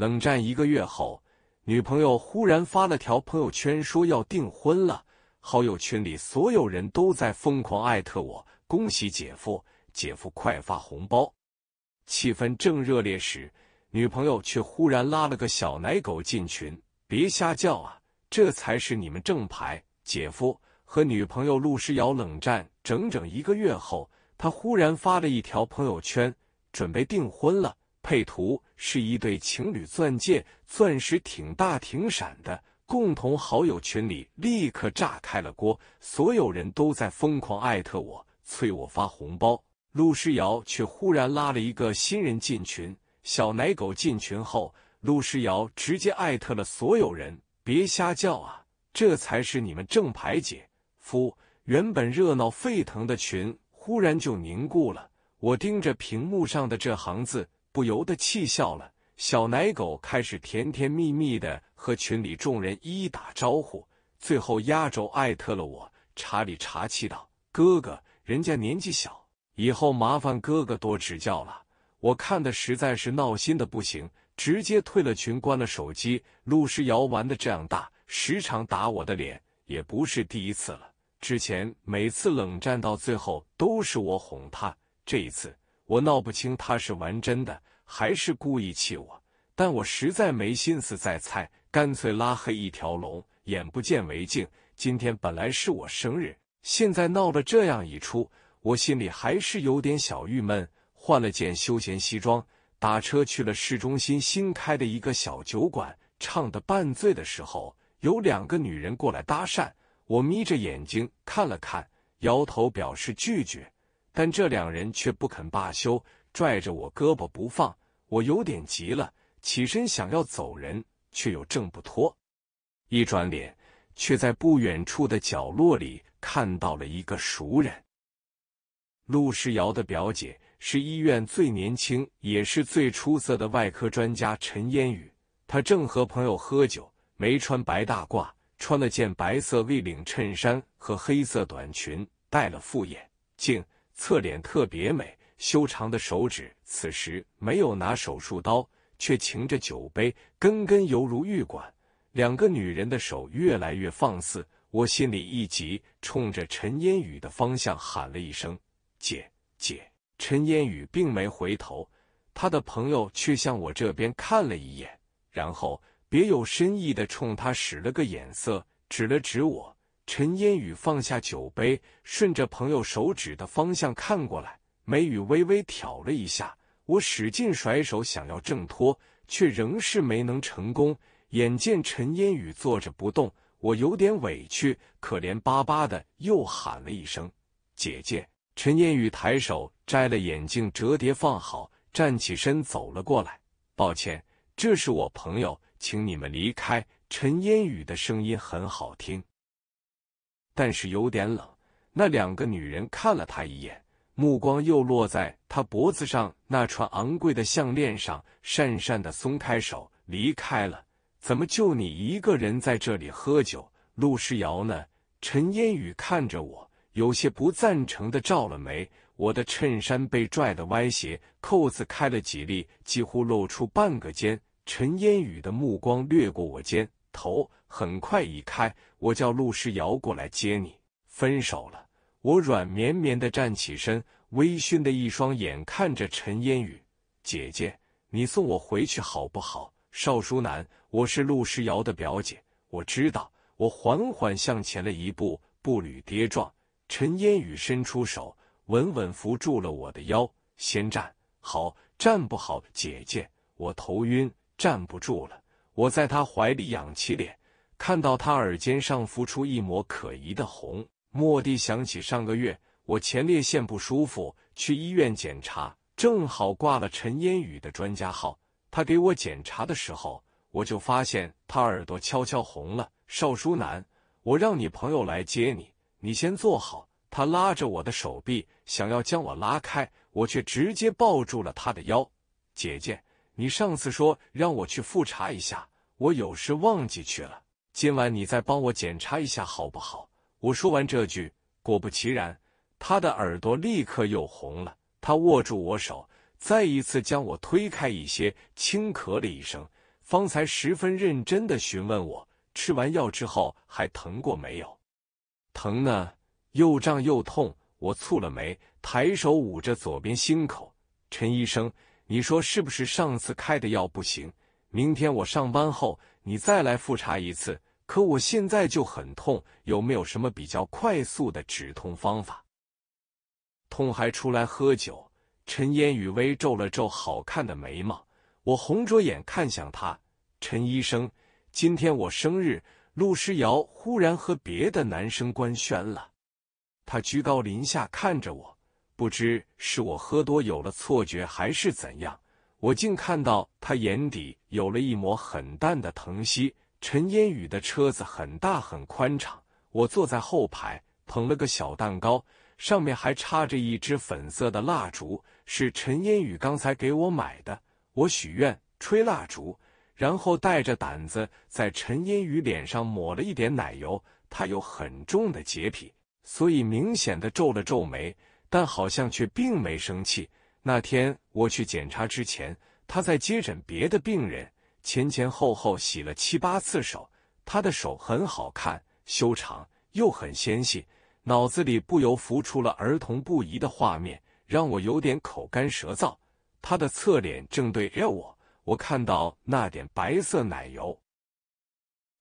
冷战一个月后，女朋友忽然发了条朋友圈，说要订婚了。好友群里所有人都在疯狂艾特我，恭喜姐夫，姐夫快发红包。气氛正热烈时，女朋友却忽然拉了个小奶狗进群，别瞎叫啊，这才是你们正牌姐夫。和女朋友陆诗瑶冷战整整一个月后，他忽然发了一条朋友圈，准备订婚了。配图是一对情侣钻戒，钻石挺大挺闪的。共同好友群里立刻炸开了锅，所有人都在疯狂艾特我，催我发红包。陆诗瑶却忽然拉了一个新人进群，小奶狗进群后，陆诗瑶直接艾特了所有人：“别瞎叫啊，这才是你们正牌姐夫。”原本热闹沸腾的群忽然就凝固了。我盯着屏幕上的这行字。不由得气笑了，小奶狗开始甜甜蜜蜜的和群里众人一一打招呼，最后压轴艾特了我。查理查气道：“哥哥，人家年纪小，以后麻烦哥哥多指教了。”我看的实在是闹心的不行，直接退了群，关了手机。陆诗瑶玩的这样大，时常打我的脸，也不是第一次了。之前每次冷战到最后都是我哄他，这一次。我闹不清他是玩真的还是故意气我，但我实在没心思再猜，干脆拉黑一条龙，眼不见为净。今天本来是我生日，现在闹了这样一出，我心里还是有点小郁闷。换了件休闲西装，打车去了市中心新开的一个小酒馆，唱的半醉的时候，有两个女人过来搭讪，我眯着眼睛看了看，摇头表示拒绝。但这两人却不肯罢休，拽着我胳膊不放。我有点急了，起身想要走人，却又挣不脱。一转脸，却在不远处的角落里看到了一个熟人——陆诗瑶的表姐，是医院最年轻也是最出色的外科专家陈烟雨。她正和朋友喝酒，没穿白大褂，穿了件白色 V 领衬衫和黑色短裙，戴了副眼镜。侧脸特别美，修长的手指此时没有拿手术刀，却擎着酒杯，根根犹如玉管。两个女人的手越来越放肆，我心里一急，冲着陈烟雨的方向喊了一声：“姐姐！”陈烟雨并没回头，他的朋友却向我这边看了一眼，然后别有深意的冲他使了个眼色，指了指我。陈烟雨放下酒杯，顺着朋友手指的方向看过来，眉宇微微挑了一下。我使劲甩手想要挣脱，却仍是没能成功。眼见陈烟雨坐着不动，我有点委屈，可怜巴巴的又喊了一声：“姐姐。”陈烟雨抬手摘了眼镜，折叠放好，站起身走了过来。“抱歉，这是我朋友，请你们离开。”陈烟雨的声音很好听。但是有点冷。那两个女人看了他一眼，目光又落在他脖子上那串昂贵的项链上，讪讪的松开手离开了。怎么就你一个人在这里喝酒？陆诗瑶呢？陈烟雨看着我，有些不赞成的皱了眉。我的衬衫被拽的歪斜，扣子开了几粒，几乎露出半个肩。陈烟雨的目光掠过我肩头。很快移开，我叫陆诗瑶过来接你。分手了，我软绵绵的站起身，微醺的一双眼看着陈烟雨姐姐，你送我回去好不好？邵淑楠，我是陆诗瑶的表姐，我知道。我缓缓向前了一步，步履跌撞。陈烟雨伸出手，稳稳扶住了我的腰，先站好，站不好，姐姐，我头晕，站不住了。我在他怀里仰起脸。看到他耳尖上浮出一抹可疑的红，蓦地想起上个月我前列腺不舒服，去医院检查，正好挂了陈烟雨的专家号。他给我检查的时候，我就发现他耳朵悄悄红了。邵书楠，我让你朋友来接你，你先坐好。他拉着我的手臂，想要将我拉开，我却直接抱住了他的腰。姐姐，你上次说让我去复查一下，我有事忘记去了。今晚你再帮我检查一下好不好？我说完这句，果不其然，他的耳朵立刻又红了。他握住我手，再一次将我推开一些，轻咳了一声，方才十分认真的询问我：吃完药之后还疼过没有？疼呢，又胀又痛。我蹙了眉，抬手捂着左边心口。陈医生，你说是不是上次开的药不行？明天我上班后。你再来复查一次，可我现在就很痛，有没有什么比较快速的止痛方法？痛还出来喝酒？陈烟雨微皱了皱好看的眉毛，我红着眼看向他。陈医生，今天我生日，陆诗瑶忽然和别的男生官宣了。他居高临下看着我，不知是我喝多有了错觉，还是怎样。我竟看到他眼底有了一抹很淡的疼惜。陈烟雨的车子很大很宽敞，我坐在后排，捧了个小蛋糕，上面还插着一支粉色的蜡烛，是陈烟雨刚才给我买的。我许愿，吹蜡烛，然后带着胆子在陈烟雨脸上抹了一点奶油。他有很重的洁癖，所以明显的皱了皱眉，但好像却并没生气。那天我去检查之前，他在接诊别的病人，前前后后洗了七八次手。他的手很好看，修长又很纤细，脑子里不由浮出了儿童不宜的画面，让我有点口干舌燥。他的侧脸正对着我，我看到那点白色奶油，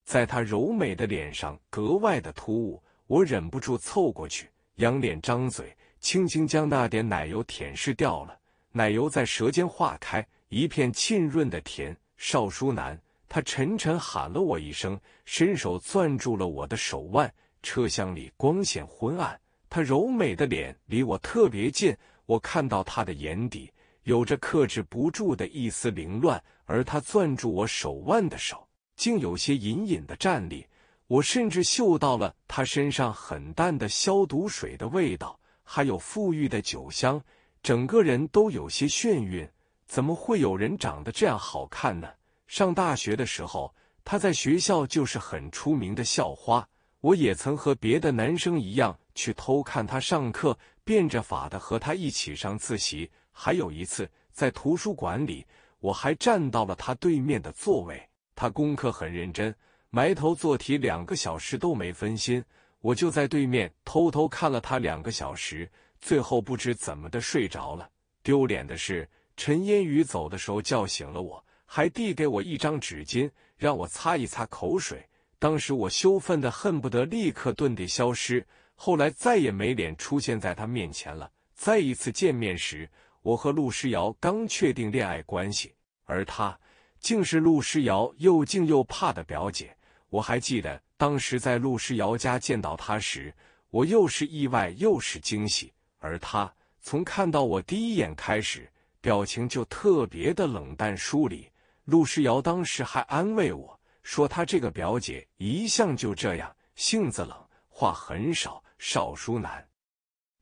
在他柔美的脸上格外的突兀。我忍不住凑过去，仰脸张嘴。轻轻将那点奶油舔舐掉了，奶油在舌尖化开，一片沁润的甜。邵书南，他沉沉喊了我一声，伸手攥住了我的手腕。车厢里光线昏暗，他柔美的脸离我特别近，我看到他的眼底有着克制不住的一丝凌乱，而他攥住我手腕的手竟有些隐隐的颤栗。我甚至嗅到了他身上很淡的消毒水的味道。还有馥郁的酒香，整个人都有些眩晕。怎么会有人长得这样好看呢？上大学的时候，她在学校就是很出名的校花。我也曾和别的男生一样去偷看她上课，变着法的和她一起上自习。还有一次在图书馆里，我还站到了她对面的座位。她功课很认真，埋头做题两个小时都没分心。我就在对面偷偷看了他两个小时，最后不知怎么的睡着了。丢脸的是，陈烟雨走的时候叫醒了我，还递给我一张纸巾，让我擦一擦口水。当时我羞愤的恨不得立刻遁地消失。后来再也没脸出现在他面前了。再一次见面时，我和陆诗瑶刚确定恋爱关系，而他竟是陆诗瑶又敬又怕的表姐。我还记得。当时在陆诗瑶家见到她时，我又是意外又是惊喜。而她从看到我第一眼开始，表情就特别的冷淡疏离。陆诗瑶当时还安慰我说：“她这个表姐一向就这样，性子冷，话很少，少书难。”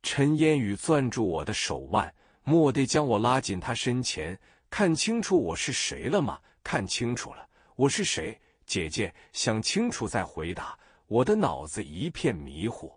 陈烟雨攥住我的手腕，蓦地将我拉近他身前，看清楚我是谁了吗？看清楚了，我是谁？姐姐，想清楚再回答。我的脑子一片迷糊，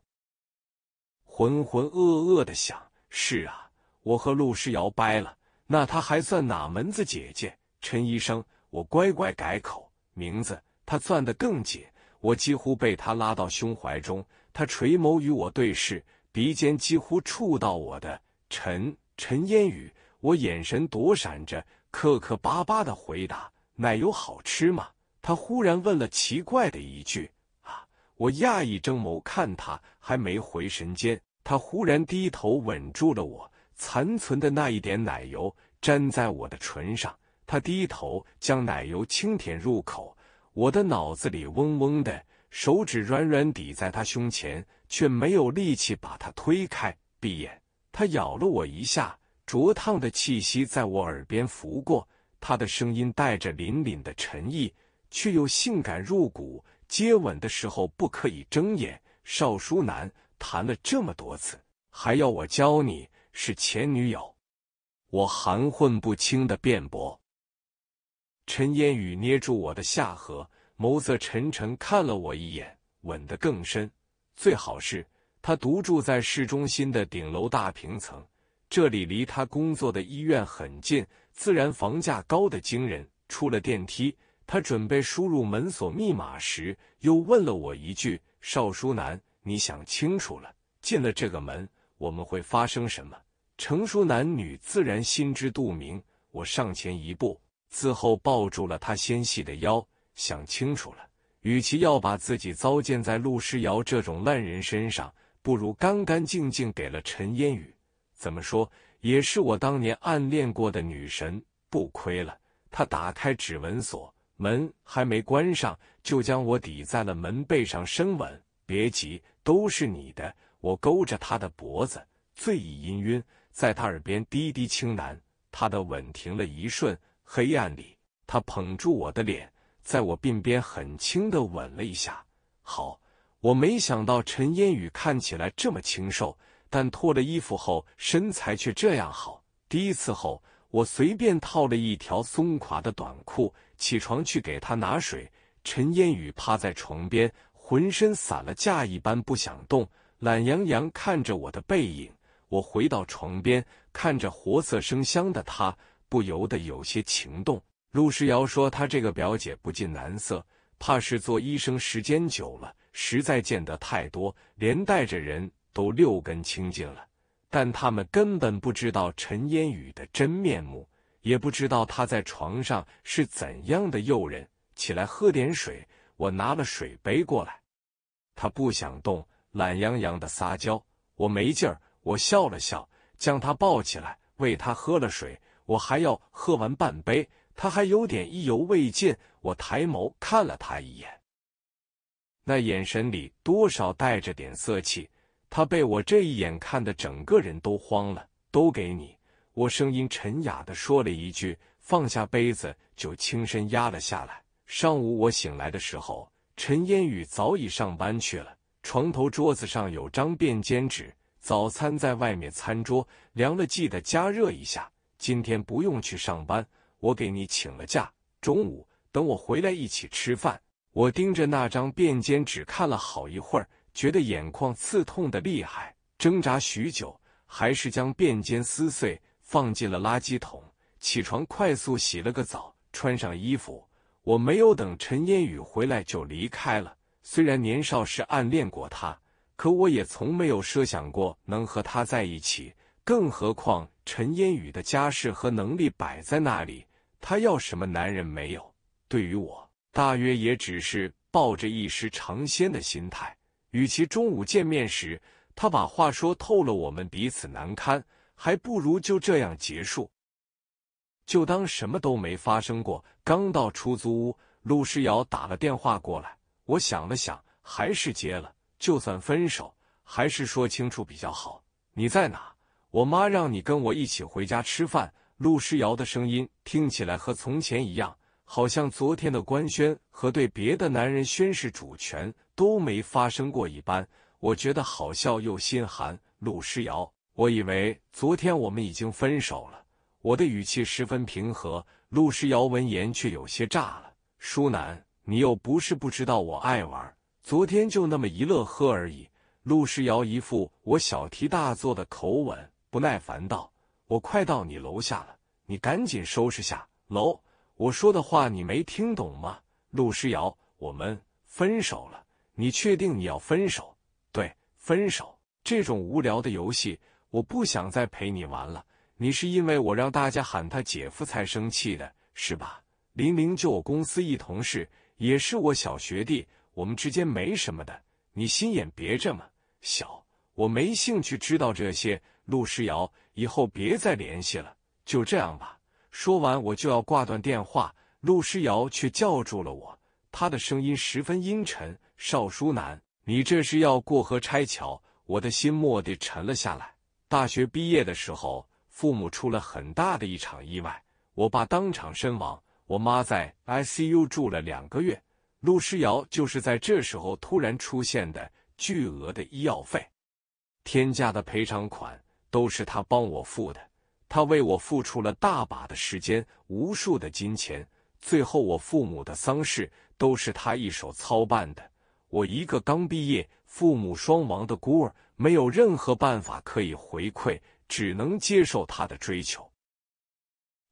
浑浑噩噩的想：是啊，我和陆诗瑶掰了，那她还算哪门子姐姐？陈医生，我乖乖改口名字。他攥得更紧，我几乎被他拉到胸怀中。他垂眸与我对视，鼻尖几乎触到我的。陈陈烟雨，我眼神躲闪着，磕磕巴巴的回答：“奶油好吃吗？”他忽然问了奇怪的一句：“啊！”我讶异，睁眸看他，还没回神间，他忽然低头吻住了我，残存的那一点奶油粘在我的唇上。他低头将奶油轻舔入口，我的脑子里嗡嗡的，手指软软抵在他胸前，却没有力气把他推开。闭眼，他咬了我一下，灼烫的气息在我耳边拂过，他的声音带着凛凛的沉意。却又性感入骨，接吻的时候不可以睁眼。少淑男谈了这么多次，还要我教你？是前女友，我含混不清的辩驳。陈烟雨捏住我的下颌，眸色沉沉看了我一眼，吻得更深。最好是他独住在市中心的顶楼大平层，这里离他工作的医院很近，自然房价高的惊人。出了电梯。他准备输入门锁密码时，又问了我一句：“邵书楠，你想清楚了，进了这个门，我们会发生什么？”成熟男女自然心知肚明。我上前一步，自后抱住了他纤细的腰。想清楚了，与其要把自己糟践在陆诗瑶这种烂人身上，不如干干净净给了陈烟雨。怎么说，也是我当年暗恋过的女神，不亏了。他打开指纹锁。门还没关上，就将我抵在了门背上，深吻。别急，都是你的。我勾着他的脖子，醉意氤氲，在他耳边低低轻喃。他的吻停了一瞬，黑暗里，他捧住我的脸，在我鬓边很轻的吻了一下。好，我没想到陈烟雨看起来这么清瘦，但脱了衣服后身材却这样好。第一次后，我随便套了一条松垮的短裤。起床去给他拿水。陈烟雨趴在床边，浑身散了架一般，不想动，懒洋洋看着我的背影。我回到床边，看着活色生香的他，不由得有些情动。陆诗瑶说：“他这个表姐不近男色，怕是做医生时间久了，实在见得太多，连带着人都六根清净了。”但他们根本不知道陈烟雨的真面目。也不知道他在床上是怎样的诱人。起来喝点水，我拿了水杯过来。他不想动，懒洋洋的撒娇。我没劲儿，我笑了笑，将他抱起来，喂他喝了水。我还要喝完半杯，他还有点意犹未尽。我抬眸看了他一眼，那眼神里多少带着点色气。他被我这一眼看的整个人都慌了。都给你。我声音沉哑的说了一句，放下杯子就轻身压了下来。上午我醒来的时候，陈烟雨早已上班去了。床头桌子上有张便笺纸，早餐在外面餐桌，凉了记得加热一下。今天不用去上班，我给你请了假。中午等我回来一起吃饭。我盯着那张便笺纸看了好一会儿，觉得眼眶刺痛的厉害，挣扎许久，还是将便笺撕碎。放进了垃圾桶。起床，快速洗了个澡，穿上衣服。我没有等陈烟雨回来就离开了。虽然年少时暗恋过他，可我也从没有奢想过能和他在一起。更何况陈烟雨的家世和能力摆在那里，他要什么男人没有？对于我，大约也只是抱着一时尝鲜的心态。与其中午见面时他把话说透了，我们彼此难堪。还不如就这样结束，就当什么都没发生过。刚到出租屋，陆诗瑶打了电话过来，我想了想，还是接了。就算分手，还是说清楚比较好。你在哪？我妈让你跟我一起回家吃饭。陆诗瑶的声音听起来和从前一样，好像昨天的官宣和对别的男人宣誓主权都没发生过一般。我觉得好笑又心寒。陆诗瑶。我以为昨天我们已经分手了，我的语气十分平和。陆诗瑶闻言却有些炸了：“舒楠，你又不是不知道我爱玩，昨天就那么一乐呵而已。”陆诗瑶一副我小题大做的口吻，不耐烦道：“我快到你楼下了，你赶紧收拾下楼。我说的话你没听懂吗？”陆诗瑶：“我们分手了，你确定你要分手？对，分手这种无聊的游戏。”我不想再陪你玩了。你是因为我让大家喊他姐夫才生气的，是吧？林玲就我公司一同事，也是我小学弟，我们之间没什么的。你心眼别这么小，我没兴趣知道这些。陆诗瑶，以后别再联系了，就这样吧。说完我就要挂断电话，陆诗瑶却叫住了我，她的声音十分阴沉：“邵书楠，你这是要过河拆桥？”我的心蓦地沉了下来。大学毕业的时候，父母出了很大的一场意外，我爸当场身亡，我妈在 ICU 住了两个月。陆诗瑶就是在这时候突然出现的，巨额的医药费、天价的赔偿款都是他帮我付的，他为我付出了大把的时间、无数的金钱，最后我父母的丧事都是他一手操办的。我一个刚毕业、父母双亡的孤儿。没有任何办法可以回馈，只能接受他的追求。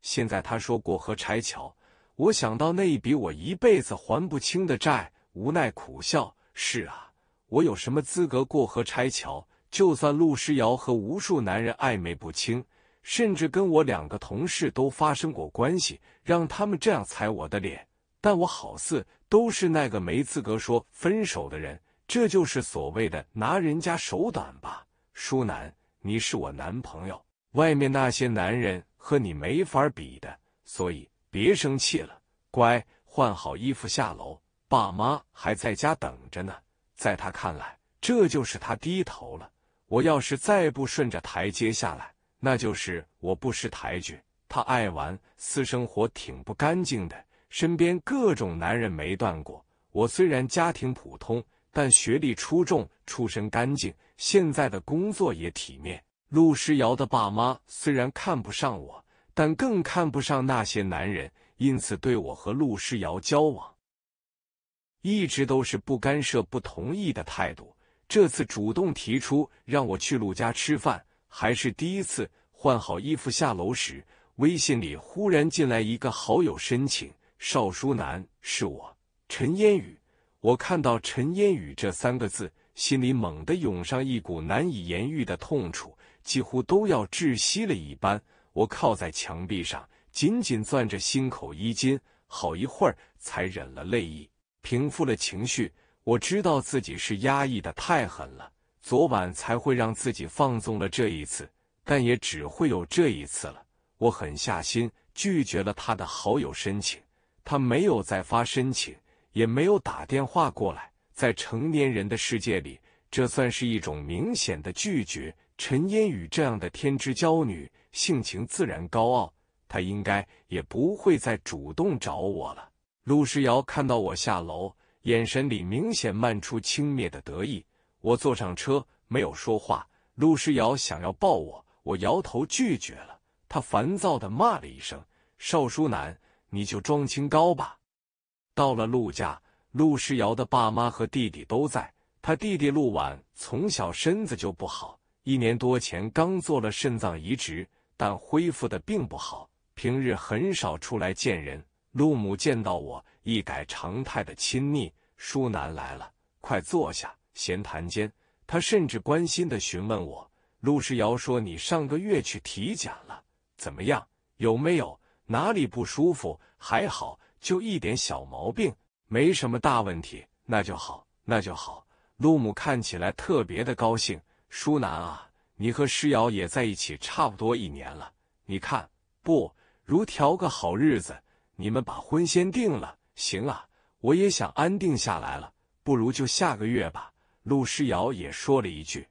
现在他说过河拆桥，我想到那一笔我一辈子还不清的债，无奈苦笑。是啊，我有什么资格过河拆桥？就算陆诗瑶和无数男人暧昧不清，甚至跟我两个同事都发生过关系，让他们这样踩我的脸，但我好似都是那个没资格说分手的人。这就是所谓的拿人家手短吧，舒楠，你是我男朋友，外面那些男人和你没法比的，所以别生气了，乖，换好衣服下楼，爸妈还在家等着呢。在他看来，这就是他低头了。我要是再不顺着台阶下来，那就是我不识抬举。他爱玩，私生活挺不干净的，身边各种男人没断过。我虽然家庭普通。但学历出众，出身干净，现在的工作也体面。陆诗瑶的爸妈虽然看不上我，但更看不上那些男人，因此对我和陆诗瑶交往，一直都是不干涉、不同意的态度。这次主动提出让我去陆家吃饭，还是第一次。换好衣服下楼时，微信里忽然进来一个好友申请，邵书楠是我，陈烟雨。我看到“陈烟雨”这三个字，心里猛地涌上一股难以言喻的痛楚，几乎都要窒息了一般。我靠在墙壁上，紧紧攥着心口衣襟，好一会儿才忍了泪意，平复了情绪。我知道自己是压抑的太狠了，昨晚才会让自己放纵了这一次，但也只会有这一次了。我狠下心，拒绝了他的好友申请。他没有再发申请。也没有打电话过来，在成年人的世界里，这算是一种明显的拒绝。陈烟雨这样的天之骄女，性情自然高傲，她应该也不会再主动找我了。陆诗瑶看到我下楼，眼神里明显漫出轻蔑的得意。我坐上车，没有说话。陆诗瑶想要抱我，我摇头拒绝了。他烦躁的骂了一声：“邵淑楠，你就装清高吧。”到了陆家，陆诗瑶的爸妈和弟弟都在。他弟弟陆晚从小身子就不好，一年多前刚做了肾脏移植，但恢复的并不好，平日很少出来见人。陆母见到我，一改常态的亲昵：“舒楠来了，快坐下。”闲谈间，他甚至关心的询问我：“陆诗瑶说你上个月去体检了，怎么样？有没有哪里不舒服？还好。”就一点小毛病，没什么大问题，那就好，那就好。陆母看起来特别的高兴。舒楠啊，你和诗瑶也在一起差不多一年了，你看，不如挑个好日子，你们把婚先定了。行啊，我也想安定下来了，不如就下个月吧。陆诗瑶也说了一句：“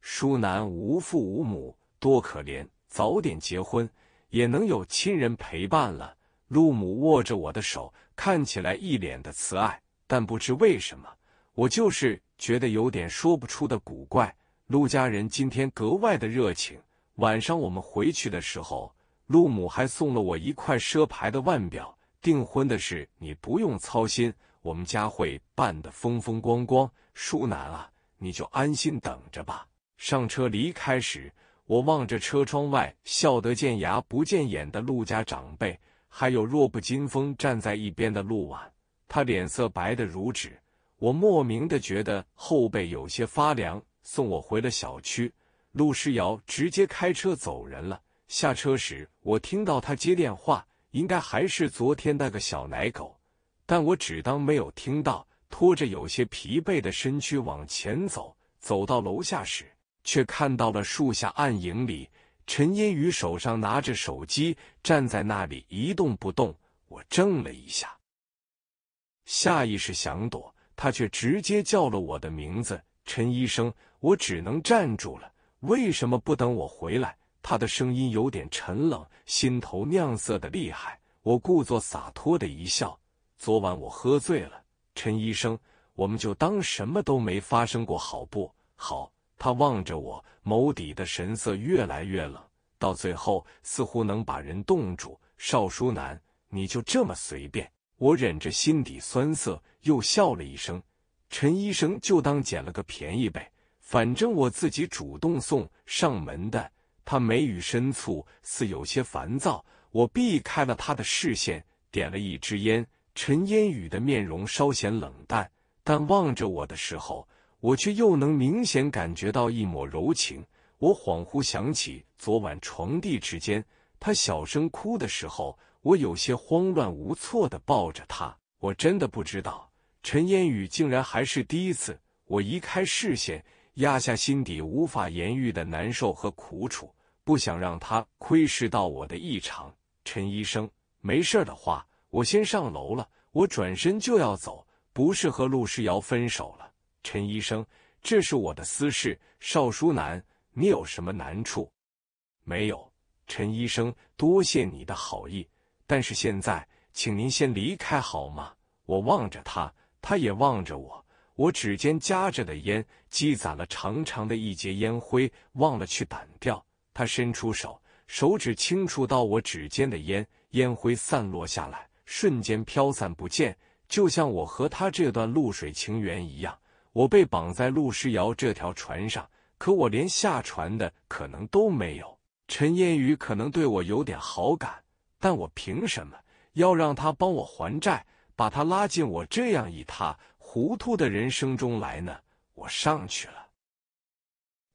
舒楠无父无母，多可怜，早点结婚也能有亲人陪伴了。”陆母握着我的手，看起来一脸的慈爱，但不知为什么，我就是觉得有点说不出的古怪。陆家人今天格外的热情。晚上我们回去的时候，陆母还送了我一块奢牌的腕表。订婚的事你不用操心，我们家会办得风风光光。淑楠啊，你就安心等着吧。上车离开时，我望着车窗外笑得见牙不见眼的陆家长辈。还有弱不禁风站在一边的陆婉，他脸色白的如纸，我莫名的觉得后背有些发凉。送我回了小区，陆诗瑶直接开车走人了。下车时，我听到他接电话，应该还是昨天那个小奶狗，但我只当没有听到，拖着有些疲惫的身躯往前走。走到楼下时，却看到了树下暗影里。陈烟雨手上拿着手机，站在那里一动不动。我怔了一下，下意识想躲，他却直接叫了我的名字：“陈医生。”我只能站住了。为什么不等我回来？他的声音有点沉冷，心头酿色的厉害。我故作洒脱的一笑：“昨晚我喝醉了，陈医生，我们就当什么都没发生过，好不好？”他望着我，眸底的神色越来越冷，到最后似乎能把人冻住。少淑男，你就这么随便？我忍着心底酸涩，又笑了一声：“陈医生，就当捡了个便宜呗，反正我自己主动送上门的。”他眉宇深蹙，似有些烦躁。我避开了他的视线，点了一支烟。陈烟雨的面容稍显冷淡，但望着我的时候。我却又能明显感觉到一抹柔情。我恍惚想起昨晚床地之间，他小声哭的时候，我有些慌乱无措的抱着他。我真的不知道，陈烟雨竟然还是第一次。我移开视线，压下心底无法言喻的难受和苦楚，不想让他窥视到我的异常。陈医生，没事的话，我先上楼了。我转身就要走，不是和陆诗瑶分手了。陈医生，这是我的私事。邵书楠，你有什么难处？没有，陈医生，多谢你的好意。但是现在，请您先离开好吗？我望着他，他也望着我。我指尖夹着的烟，积攒了长长的一截烟灰，忘了去掸掉。他伸出手，手指轻触到我指尖的烟，烟灰散落下来，瞬间飘散不见，就像我和他这段露水情缘一样。我被绑在陆诗瑶这条船上，可我连下船的可能都没有。陈烟雨可能对我有点好感，但我凭什么要让他帮我还债，把他拉进我这样一塌糊涂的人生中来呢？我上去了，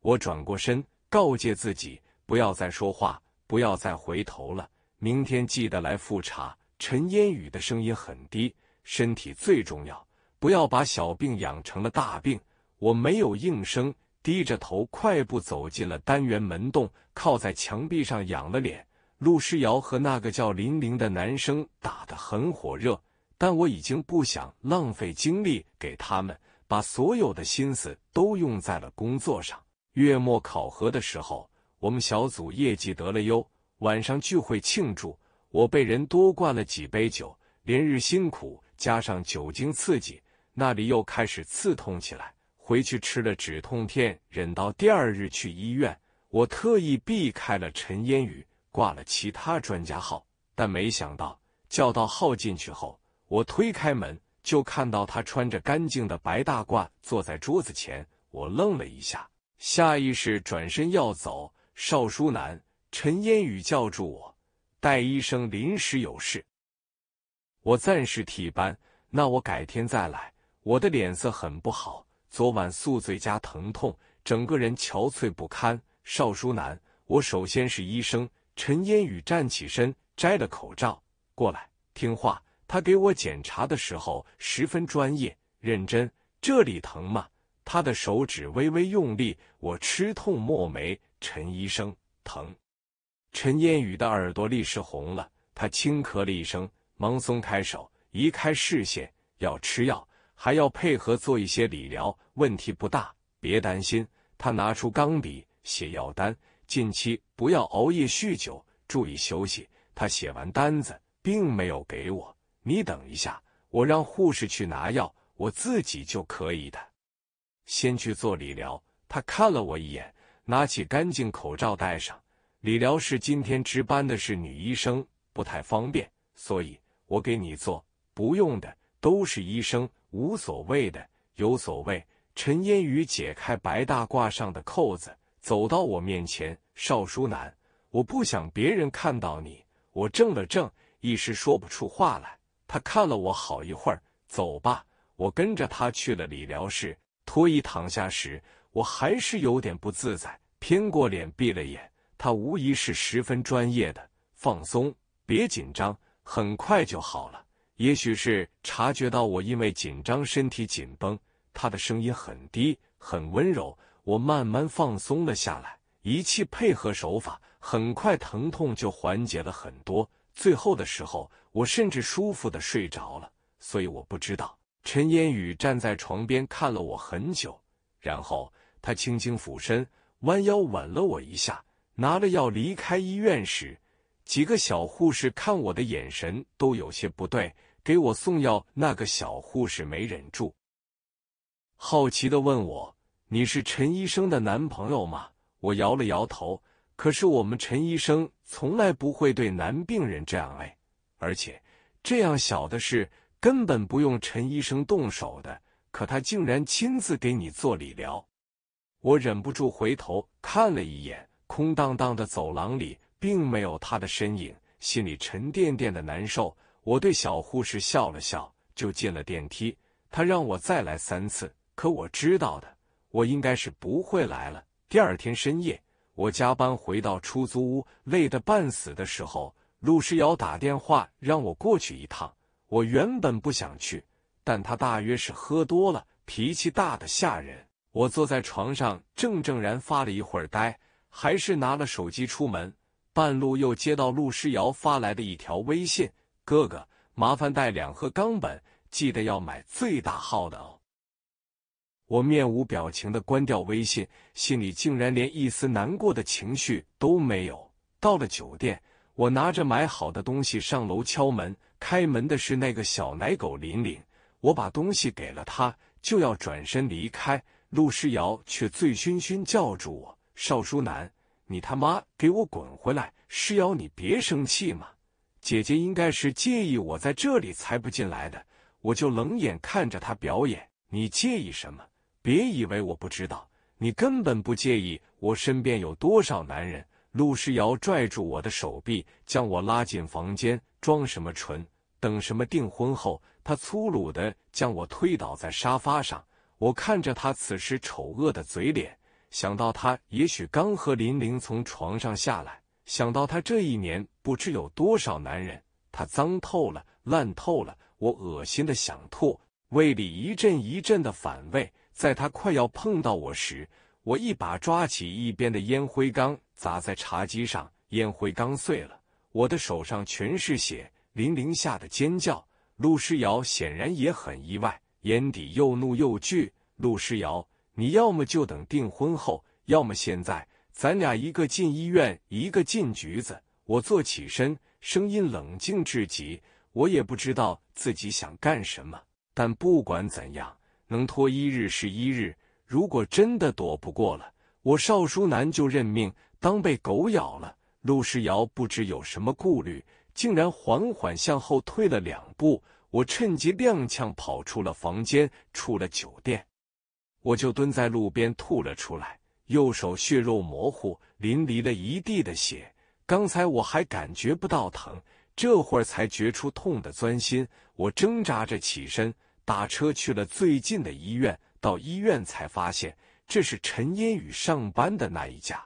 我转过身，告诫自己不要再说话，不要再回头了。明天记得来复查。陈烟雨的声音很低，身体最重要。不要把小病养成了大病。我没有应声，低着头快步走进了单元门洞，靠在墙壁上仰了脸。陆诗瑶和那个叫林玲的男生打得很火热，但我已经不想浪费精力给他们，把所有的心思都用在了工作上。月末考核的时候，我们小组业绩得了优。晚上聚会庆祝，我被人多灌了几杯酒，连日辛苦加上酒精刺激。那里又开始刺痛起来，回去吃了止痛片，忍到第二日去医院。我特意避开了陈烟雨，挂了其他专家号，但没想到叫到号进去后，我推开门就看到他穿着干净的白大褂坐在桌子前。我愣了一下，下意识转身要走。邵书南，陈烟雨叫住我：“戴医生临时有事，我暂时替班，那我改天再来。”我的脸色很不好，昨晚宿醉加疼痛，整个人憔悴不堪。邵书楠，我首先是医生。陈烟雨站起身，摘了口罩，过来，听话。他给我检查的时候十分专业、认真。这里疼吗？他的手指微微用力，我吃痛，墨眉。陈医生，疼。陈烟雨的耳朵立时红了，他轻咳了一声，忙松开手，移开视线，要吃药。还要配合做一些理疗，问题不大，别担心。他拿出钢笔写药单，近期不要熬夜酗酒，注意休息。他写完单子，并没有给我。你等一下，我让护士去拿药，我自己就可以的。先去做理疗。他看了我一眼，拿起干净口罩戴上。理疗室今天值班的是女医生，不太方便，所以我给你做，不用的都是医生。无所谓的，有所谓。陈烟雨解开白大褂上的扣子，走到我面前。少淑男，我不想别人看到你。我怔了怔，一时说不出话来。他看了我好一会儿，走吧。我跟着他去了理疗室，脱衣躺下时，我还是有点不自在，偏过脸，闭了眼。他无疑是十分专业的，放松，别紧张，很快就好了。也许是察觉到我因为紧张身体紧绷，他的声音很低很温柔，我慢慢放松了下来，仪器配合手法，很快疼痛就缓解了很多。最后的时候，我甚至舒服的睡着了。所以我不知道，陈烟雨站在床边看了我很久，然后他轻轻俯身，弯腰吻了我一下。拿了药离开医院时，几个小护士看我的眼神都有些不对。给我送药，那个小护士没忍住，好奇的问我：“你是陈医生的男朋友吗？”我摇了摇头。可是我们陈医生从来不会对男病人这样哎，而且这样小的事根本不用陈医生动手的，可他竟然亲自给你做理疗。我忍不住回头看了一眼，空荡荡的走廊里并没有他的身影，心里沉甸甸的难受。我对小护士笑了笑，就进了电梯。他让我再来三次，可我知道的，我应该是不会来了。第二天深夜，我加班回到出租屋，累得半死的时候，陆诗瑶打电话让我过去一趟。我原本不想去，但他大约是喝多了，脾气大的吓人。我坐在床上，怔怔然发了一会儿呆，还是拿了手机出门。半路又接到陆诗瑶发来的一条微信。哥哥，麻烦带两盒钢本，记得要买最大号的哦。我面无表情的关掉微信，心里竟然连一丝难过的情绪都没有。到了酒店，我拿着买好的东西上楼敲门，开门的是那个小奶狗林林。我把东西给了他，就要转身离开，陆诗瑶却醉醺醺叫住我：“邵淑楠，你他妈给我滚回来！诗瑶，你别生气嘛。”姐姐应该是介意我在这里才不进来的，我就冷眼看着她表演。你介意什么？别以为我不知道，你根本不介意我身边有多少男人。陆诗瑶拽住我的手臂，将我拉进房间，装什么纯？等什么订婚后，他粗鲁的将我推倒在沙发上。我看着他此时丑恶的嘴脸，想到他也许刚和林玲从床上下来。想到他这一年不知有多少男人，他脏透了，烂透了，我恶心的想吐，胃里一阵一阵的反胃。在他快要碰到我时，我一把抓起一边的烟灰缸砸在茶几上，烟灰缸碎了，我的手上全是血。林玲吓得尖叫。陆诗瑶显然也很意外，眼底又怒又惧。陆诗瑶，你要么就等订婚后，要么现在。咱俩一个进医院，一个进局子。我坐起身，声音冷静至极。我也不知道自己想干什么，但不管怎样，能拖一日是一日。如果真的躲不过了，我邵淑南就认命。当被狗咬了，陆诗瑶不知有什么顾虑，竟然缓缓向后退了两步。我趁机踉跄跑出了房间，出了酒店，我就蹲在路边吐了出来。右手血肉模糊，淋漓了一地的血。刚才我还感觉不到疼，这会儿才觉出痛的钻心。我挣扎着起身，打车去了最近的医院。到医院才发现，这是陈烟雨上班的那一家。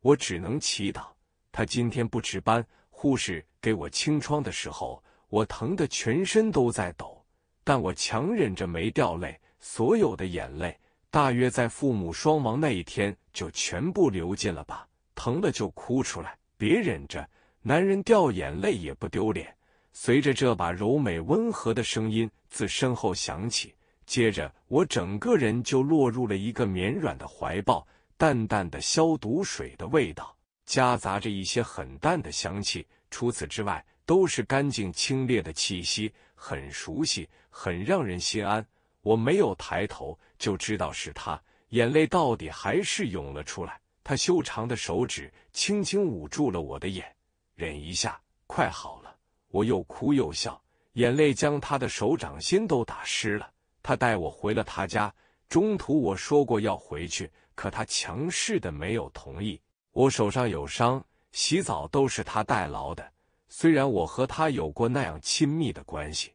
我只能祈祷他今天不值班。护士给我清窗的时候，我疼的全身都在抖，但我强忍着没掉泪。所有的眼泪。大约在父母双亡那一天，就全部流尽了吧。疼了就哭出来，别忍着。男人掉眼泪也不丢脸。随着这把柔美温和的声音自身后响起，接着我整个人就落入了一个绵软的怀抱。淡淡的消毒水的味道，夹杂着一些很淡的香气。除此之外，都是干净清冽的气息，很熟悉，很让人心安。我没有抬头。就知道是他，眼泪到底还是涌了出来。他修长的手指轻轻捂住了我的眼，忍一下，快好了。我又哭又笑，眼泪将他的手掌心都打湿了。他带我回了他家，中途我说过要回去，可他强势的没有同意。我手上有伤，洗澡都是他代劳的。虽然我和他有过那样亲密的关系，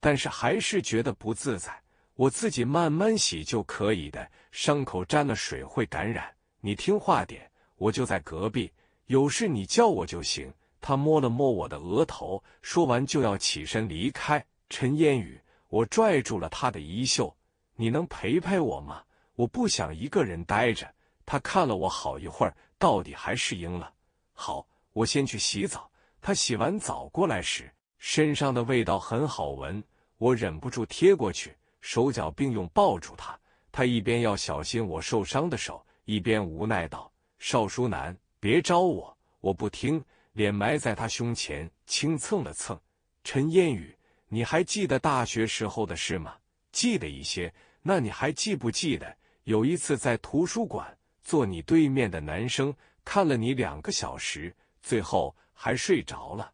但是还是觉得不自在。我自己慢慢洗就可以的，伤口沾了水会感染。你听话点，我就在隔壁，有事你叫我就行。他摸了摸我的额头，说完就要起身离开。陈烟雨，我拽住了他的衣袖，你能陪陪我吗？我不想一个人待着。他看了我好一会儿，到底还是应了。好，我先去洗澡。他洗完澡过来时，身上的味道很好闻，我忍不住贴过去。手脚并用抱住他，他一边要小心我受伤的手，一边无奈道：“邵书楠，别招我，我不听。”脸埋在他胸前，轻蹭了蹭。陈烟雨，你还记得大学时候的事吗？记得一些。那你还记不记得有一次在图书馆坐你对面的男生看了你两个小时，最后还睡着了？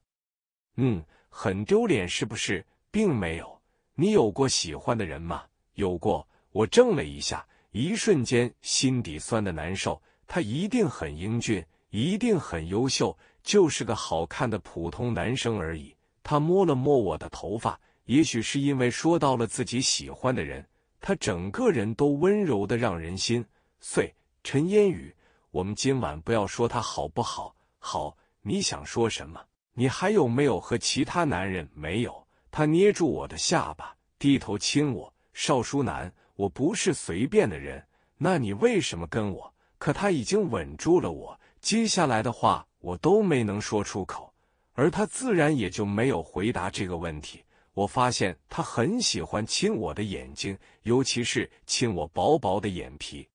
嗯，很丢脸是不是？并没有。你有过喜欢的人吗？有过。我怔了一下，一瞬间心底酸的难受。他一定很英俊，一定很优秀，就是个好看的普通男生而已。他摸了摸我的头发，也许是因为说到了自己喜欢的人，他整个人都温柔的让人心碎。陈烟雨，我们今晚不要说他好不好？好。你想说什么？你还有没有和其他男人？没有。他捏住我的下巴，低头亲我。邵书楠，我不是随便的人。那你为什么跟我？可他已经稳住了我，接下来的话我都没能说出口，而他自然也就没有回答这个问题。我发现他很喜欢亲我的眼睛，尤其是亲我薄薄的眼皮。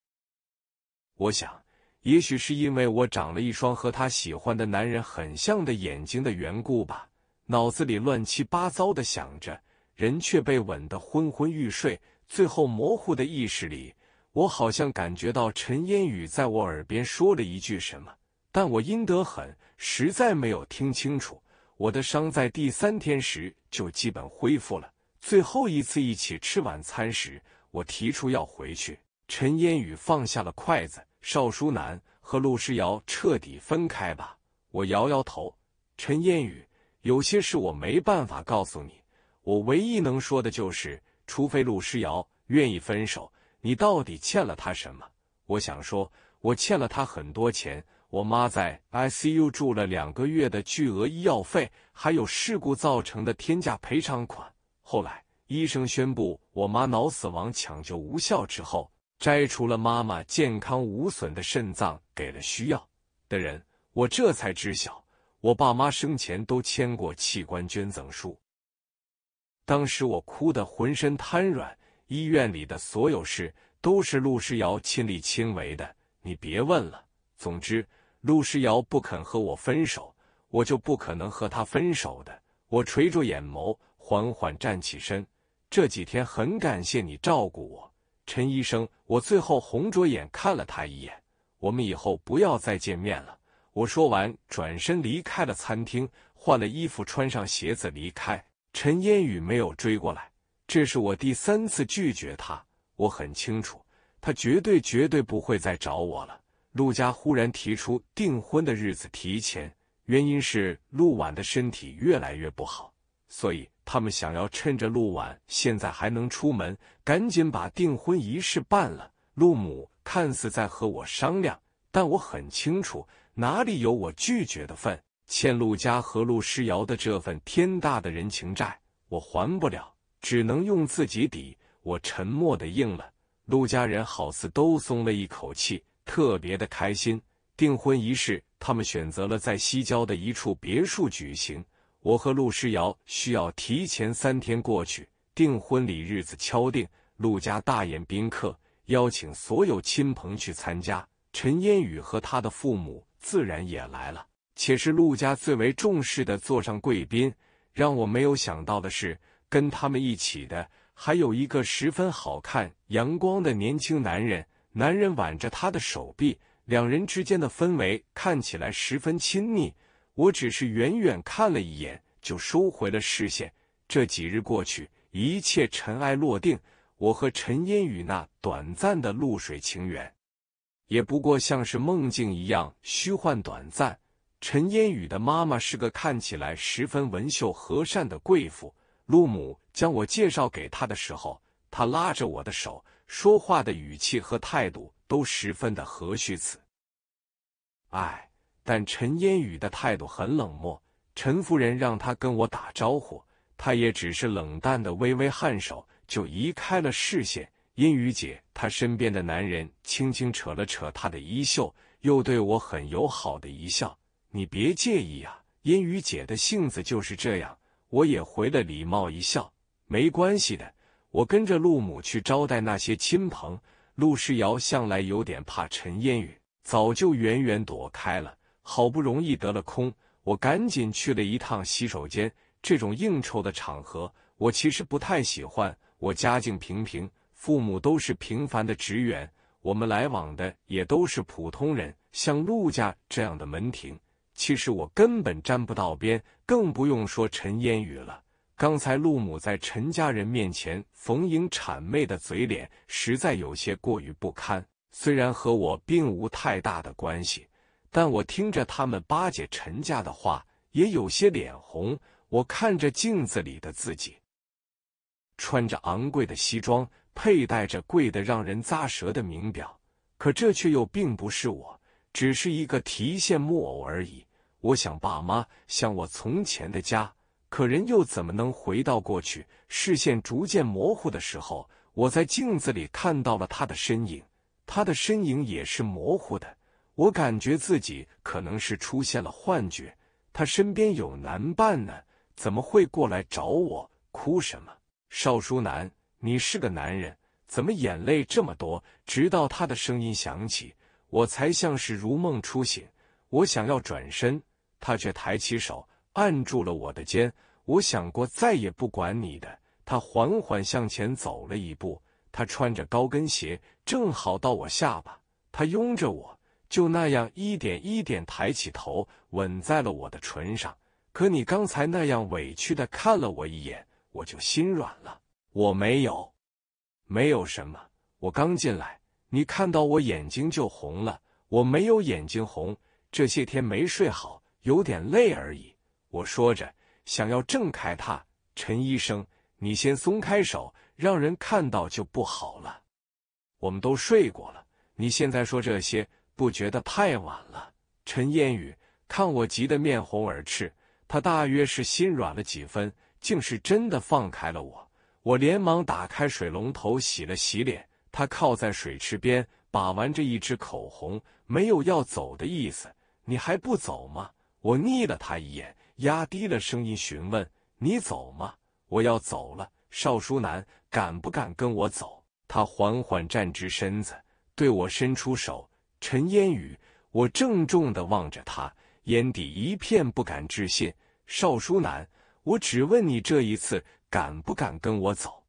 我想，也许是因为我长了一双和他喜欢的男人很像的眼睛的缘故吧。脑子里乱七八糟的想着，人却被吻得昏昏欲睡。最后模糊的意识里，我好像感觉到陈烟雨在我耳边说了一句什么，但我阴得很，实在没有听清楚。我的伤在第三天时就基本恢复了。最后一次一起吃晚餐时，我提出要回去。陈烟雨放下了筷子。邵书楠和陆诗瑶彻底分开吧。我摇摇头。陈烟雨。有些事我没办法告诉你，我唯一能说的就是，除非陆诗瑶愿意分手，你到底欠了他什么？我想说，我欠了他很多钱，我妈在 ICU 住了两个月的巨额医药费，还有事故造成的天价赔偿款。后来医生宣布我妈脑死亡，抢救无效之后，摘除了妈妈健康无损的肾脏，给了需要的人。我这才知晓。我爸妈生前都签过器官捐赠书，当时我哭得浑身瘫软。医院里的所有事都是陆诗瑶亲力亲为的，你别问了。总之，陆诗瑶不肯和我分手，我就不可能和他分手的。我垂着眼眸，缓缓站起身。这几天很感谢你照顾我，陈医生。我最后红着眼看了他一眼，我们以后不要再见面了。我说完，转身离开了餐厅，换了衣服，穿上鞋子离开。陈烟雨没有追过来，这是我第三次拒绝他。我很清楚，他绝对绝对不会再找我了。陆家忽然提出订婚的日子提前，原因是陆婉的身体越来越不好，所以他们想要趁着陆婉现在还能出门，赶紧把订婚仪式办了。陆母看似在和我商量。但我很清楚哪里有我拒绝的份，欠陆家和陆诗瑶的这份天大的人情债，我还不了，只能用自己抵。我沉默的应了，陆家人好似都松了一口气，特别的开心。订婚仪式他们选择了在西郊的一处别墅举行，我和陆诗瑶需要提前三天过去。订婚礼日子敲定，陆家大宴宾客，邀请所有亲朋去参加。陈烟雨和他的父母自然也来了，且是陆家最为重视的，座上贵宾。让我没有想到的是，跟他们一起的还有一个十分好看、阳光的年轻男人。男人挽着他的手臂，两人之间的氛围看起来十分亲密。我只是远远看了一眼，就收回了视线。这几日过去，一切尘埃落定。我和陈烟雨那短暂的露水情缘。也不过像是梦境一样虚幻短暂。陈烟雨的妈妈是个看起来十分文秀和善的贵妇。陆母将我介绍给他的时候，她拉着我的手，说话的语气和态度都十分的和煦慈。哎，但陈烟雨的态度很冷漠。陈夫人让他跟我打招呼，他也只是冷淡的微微颔首，就移开了视线。阴雨姐，她身边的男人轻轻扯了扯她的衣袖，又对我很友好的一笑：“你别介意啊，阴雨姐的性子就是这样。”我也回了礼貌一笑：“没关系的。”我跟着陆母去招待那些亲朋。陆世尧向来有点怕陈烟雨，早就远远躲开了。好不容易得了空，我赶紧去了一趟洗手间。这种应酬的场合，我其实不太喜欢。我家境平平。父母都是平凡的职员，我们来往的也都是普通人。像陆家这样的门庭，其实我根本沾不到边，更不用说陈烟雨了。刚才陆母在陈家人面前逢迎谄媚的嘴脸，实在有些过于不堪。虽然和我并无太大的关系，但我听着他们巴结陈家的话，也有些脸红。我看着镜子里的自己，穿着昂贵的西装。佩戴着贵的让人咂舌的名表，可这却又并不是我，只是一个提线木偶而已。我想爸妈，想我从前的家，可人又怎么能回到过去？视线逐渐模糊的时候，我在镜子里看到了他的身影，他的身影也是模糊的。我感觉自己可能是出现了幻觉。他身边有男伴呢，怎么会过来找我？哭什么？邵书楠。你是个男人，怎么眼泪这么多？直到他的声音响起，我才像是如梦初醒。我想要转身，他却抬起手按住了我的肩。我想过再也不管你的。他缓缓向前走了一步，他穿着高跟鞋，正好到我下巴。他拥着我，就那样一点一点抬起头，吻在了我的唇上。可你刚才那样委屈的看了我一眼，我就心软了。我没有，没有什么。我刚进来，你看到我眼睛就红了。我没有眼睛红，这些天没睡好，有点累而已。我说着，想要挣开他。陈医生，你先松开手，让人看到就不好了。我们都睡过了，你现在说这些，不觉得太晚了？陈烟雨，看我急得面红耳赤，他大约是心软了几分，竟是真的放开了我。我连忙打开水龙头洗了洗脸，他靠在水池边把玩着一支口红，没有要走的意思。你还不走吗？我睨了他一眼，压低了声音询问：“你走吗？我要走了。”邵书楠，敢不敢跟我走？他缓缓站直身子，对我伸出手。陈烟雨，我郑重的望着他，眼底一片不敢置信。邵书楠，我只问你这一次。敢不敢跟我走？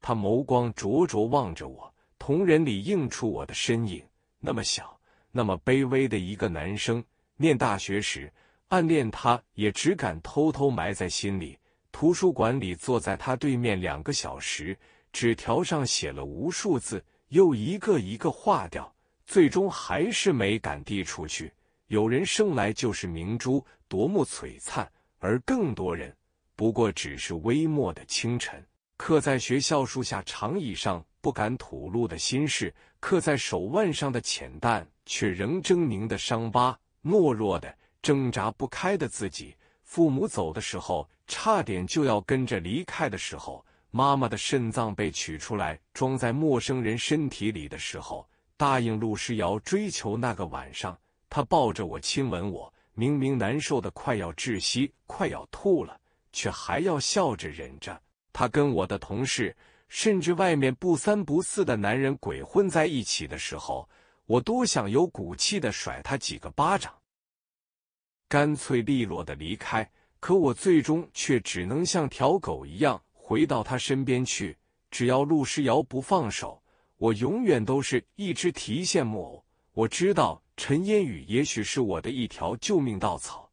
他眸光灼灼望着我，瞳仁里映出我的身影，那么小，那么卑微的一个男生。念大学时，暗恋他，也只敢偷偷埋在心里。图书馆里，坐在他对面两个小时，纸条上写了无数字，又一个一个划掉，最终还是没敢递出去。有人生来就是明珠，夺目璀璨，而更多人。不过只是微末的清晨，刻在学校树下长椅上不敢吐露的心事，刻在手腕上的浅淡却仍狰狞的伤疤，懦弱的挣扎不开的自己。父母走的时候，差点就要跟着离开的时候，妈妈的肾脏被取出来装在陌生人身体里的时候，答应陆诗瑶追求那个晚上，他抱着我亲吻我，明明难受的快要窒息，快要吐了。却还要笑着忍着。他跟我的同事，甚至外面不三不四的男人鬼混在一起的时候，我多想有骨气的甩他几个巴掌，干脆利落的离开。可我最终却只能像条狗一样回到他身边去。只要陆诗瑶不放手，我永远都是一只提线木偶。我知道陈烟雨也许是我的一条救命稻草。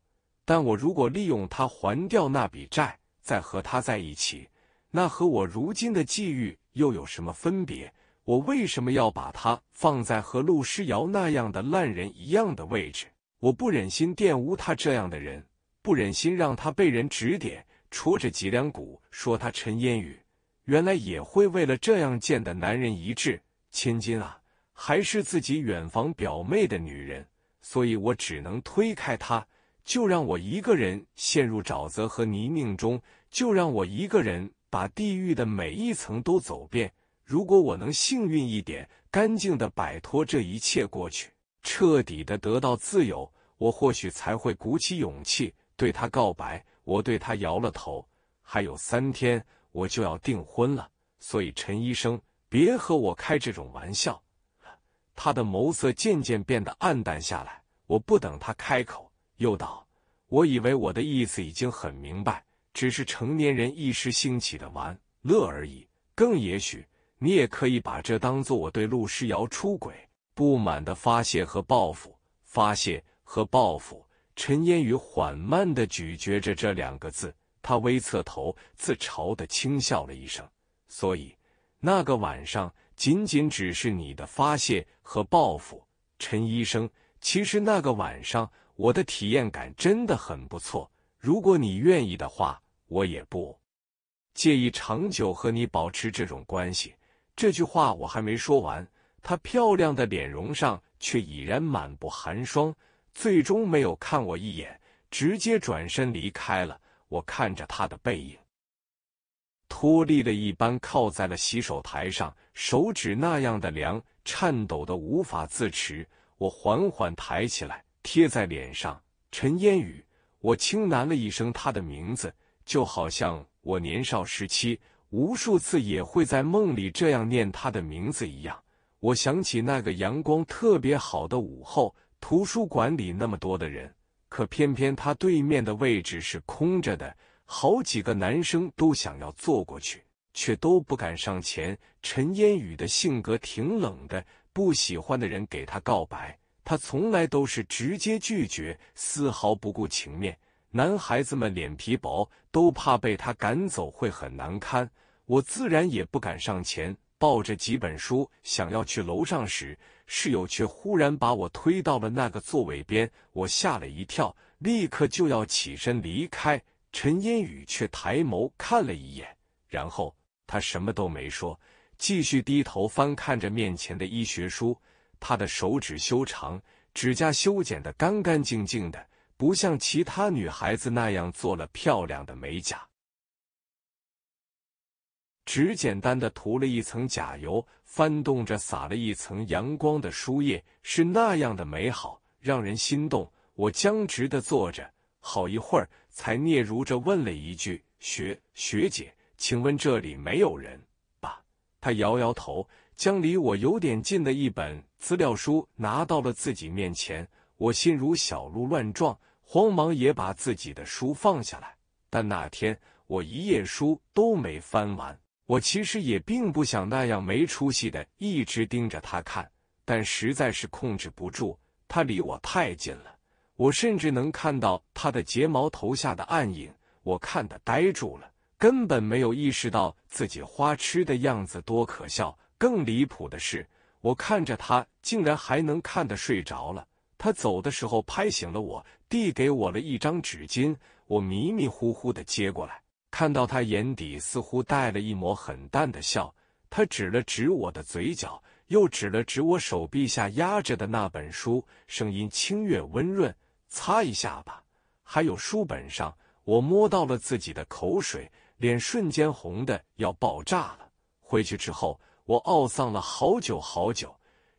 但我如果利用他还掉那笔债，再和他在一起，那和我如今的际遇又有什么分别？我为什么要把他放在和陆诗瑶那样的烂人一样的位置？我不忍心玷污他这样的人，不忍心让他被人指点戳着脊梁骨说他陈烟雨原来也会为了这样贱的男人一掷千金啊！还是自己远房表妹的女人，所以我只能推开他。就让我一个人陷入沼泽和泥泞中，就让我一个人把地狱的每一层都走遍。如果我能幸运一点，干净的摆脱这一切过去，彻底的得到自由，我或许才会鼓起勇气对他告白。我对他摇了头。还有三天我就要订婚了，所以陈医生，别和我开这种玩笑。他的眸色渐渐变得暗淡下来。我不等他开口。又道：“我以为我的意思已经很明白，只是成年人一时兴起的玩乐而已。更也许，你也可以把这当做我对陆诗瑶出轨不满的发泄和报复。”发泄和报复。陈烟雨缓慢的咀嚼着这两个字，他微侧头，自嘲的轻笑了一声。所以，那个晚上，仅仅只是你的发泄和报复，陈医生。其实，那个晚上。我的体验感真的很不错，如果你愿意的话，我也不介意长久和你保持这种关系。这句话我还没说完，她漂亮的脸容上却已然满布寒霜，最终没有看我一眼，直接转身离开了。我看着她的背影，脱力的一般靠在了洗手台上，手指那样的凉，颤抖的无法自持。我缓缓抬起来。贴在脸上，陈烟雨，我轻喃了一声他的名字，就好像我年少时期无数次也会在梦里这样念他的名字一样。我想起那个阳光特别好的午后，图书馆里那么多的人，可偏偏他对面的位置是空着的，好几个男生都想要坐过去，却都不敢上前。陈烟雨的性格挺冷的，不喜欢的人给他告白。他从来都是直接拒绝，丝毫不顾情面。男孩子们脸皮薄，都怕被他赶走会很难堪。我自然也不敢上前，抱着几本书想要去楼上时，室友却忽然把我推到了那个座位边。我吓了一跳，立刻就要起身离开，陈烟雨却抬眸看了一眼，然后他什么都没说，继续低头翻看着面前的医学书。她的手指修长，指甲修剪的干干净净的，不像其他女孩子那样做了漂亮的美甲，只简单的涂了一层甲油，翻动着撒了一层阳光的书页，是那样的美好，让人心动。我僵直的坐着，好一会儿，才嗫嚅着问了一句：“学学姐，请问这里没有人吧？”她摇摇头，将离我有点近的一本。资料书拿到了自己面前，我心如小鹿乱撞，慌忙也把自己的书放下来。但那天我一页书都没翻完。我其实也并不想那样没出息的一直盯着他看，但实在是控制不住，他离我太近了，我甚至能看到他的睫毛头下的暗影。我看得呆住了，根本没有意识到自己花痴的样子多可笑。更离谱的是。我看着他，竟然还能看得睡着了。他走的时候拍醒了我，递给我了一张纸巾。我迷迷糊糊的接过来，看到他眼底似乎带了一抹很淡的笑。他指了指我的嘴角，又指了指我手臂下压着的那本书，声音清越温润：“擦一下吧，还有书本上。”我摸到了自己的口水，脸瞬间红的要爆炸了。回去之后。我懊丧了好久好久，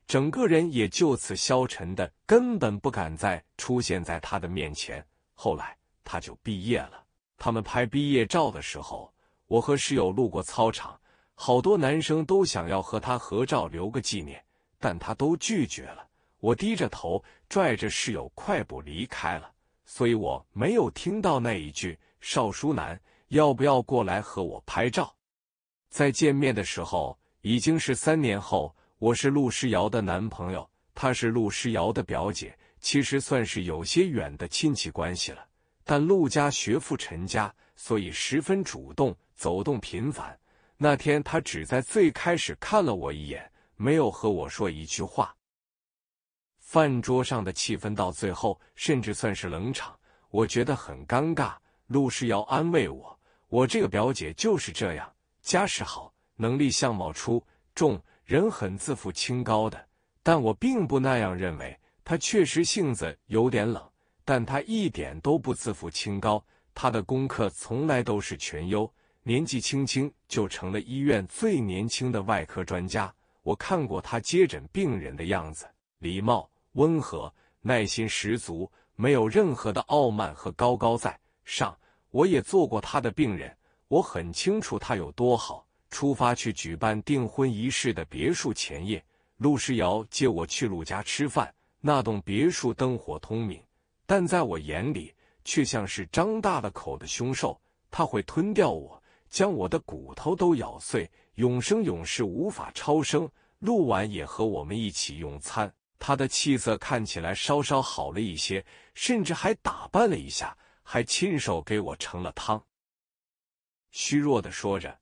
整个人也就此消沉的，根本不敢再出现在他的面前。后来他就毕业了，他们拍毕业照的时候，我和室友路过操场，好多男生都想要和他合照留个纪念，但他都拒绝了。我低着头，拽着室友快步离开了，所以我没有听到那一句“邵书男，要不要过来和我拍照？”再见面的时候。已经是三年后，我是陆诗瑶的男朋友，她是陆诗瑶的表姐，其实算是有些远的亲戚关系了。但陆家学富，陈家所以十分主动，走动频繁。那天他只在最开始看了我一眼，没有和我说一句话。饭桌上的气氛到最后甚至算是冷场，我觉得很尴尬。陆诗瑶安慰我：“我这个表姐就是这样，家世好。”能力相貌出众，人很自负清高的，但我并不那样认为。他确实性子有点冷，但他一点都不自负清高。他的功课从来都是全优，年纪轻轻就成了医院最年轻的外科专家。我看过他接诊病人的样子，礼貌、温和、耐心十足，没有任何的傲慢和高高在上。我也做过他的病人，我很清楚他有多好。出发去举办订婚仪式的别墅前夜，陆诗瑶接我去陆家吃饭。那栋别墅灯火通明，但在我眼里却像是张大了口的凶兽，它会吞掉我，将我的骨头都咬碎，永生永世无法超生。陆婉也和我们一起用餐，他的气色看起来稍稍好了一些，甚至还打扮了一下，还亲手给我盛了汤，虚弱的说着。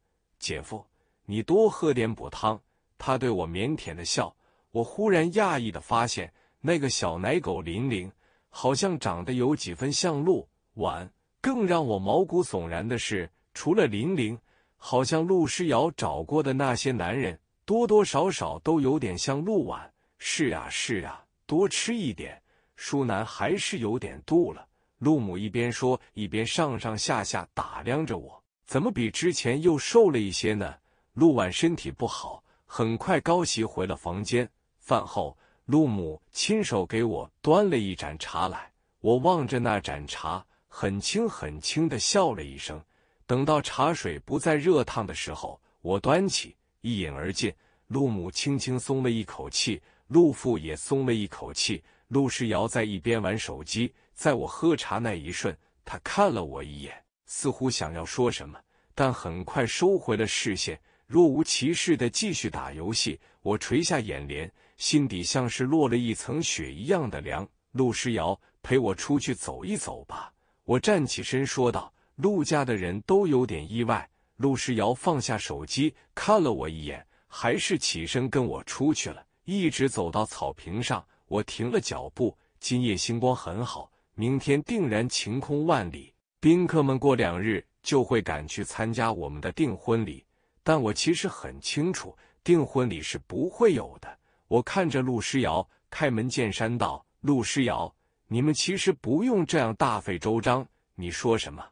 姐夫，你多喝点补汤。他对我腼腆的笑，我忽然讶异的发现，那个小奶狗林玲好像长得有几分像陆婉。更让我毛骨悚然的是，除了林玲，好像陆诗瑶找过的那些男人，多多少少都有点像陆婉。是呀，是呀，多吃一点。舒楠还是有点度了。陆母一边说，一边上上下下打量着我。怎么比之前又瘦了一些呢？陆婉身体不好，很快高席回了房间。饭后，陆母亲手给我端了一盏茶来。我望着那盏茶，很轻很轻的笑了一声。等到茶水不再热烫的时候，我端起一饮而尽。陆母轻轻松了一口气，陆父也松了一口气。陆世尧在一边玩手机，在我喝茶那一瞬，他看了我一眼。似乎想要说什么，但很快收回了视线，若无其事的继续打游戏。我垂下眼帘，心底像是落了一层雪一样的凉。陆诗瑶，陪我出去走一走吧。我站起身说道。陆家的人都有点意外。陆诗瑶放下手机，看了我一眼，还是起身跟我出去了。一直走到草坪上，我停了脚步。今夜星光很好，明天定然晴空万里。宾客们过两日就会赶去参加我们的订婚礼，但我其实很清楚，订婚礼是不会有的。我看着陆诗瑶，开门见山道：“陆诗瑶，你们其实不用这样大费周章。你说什么？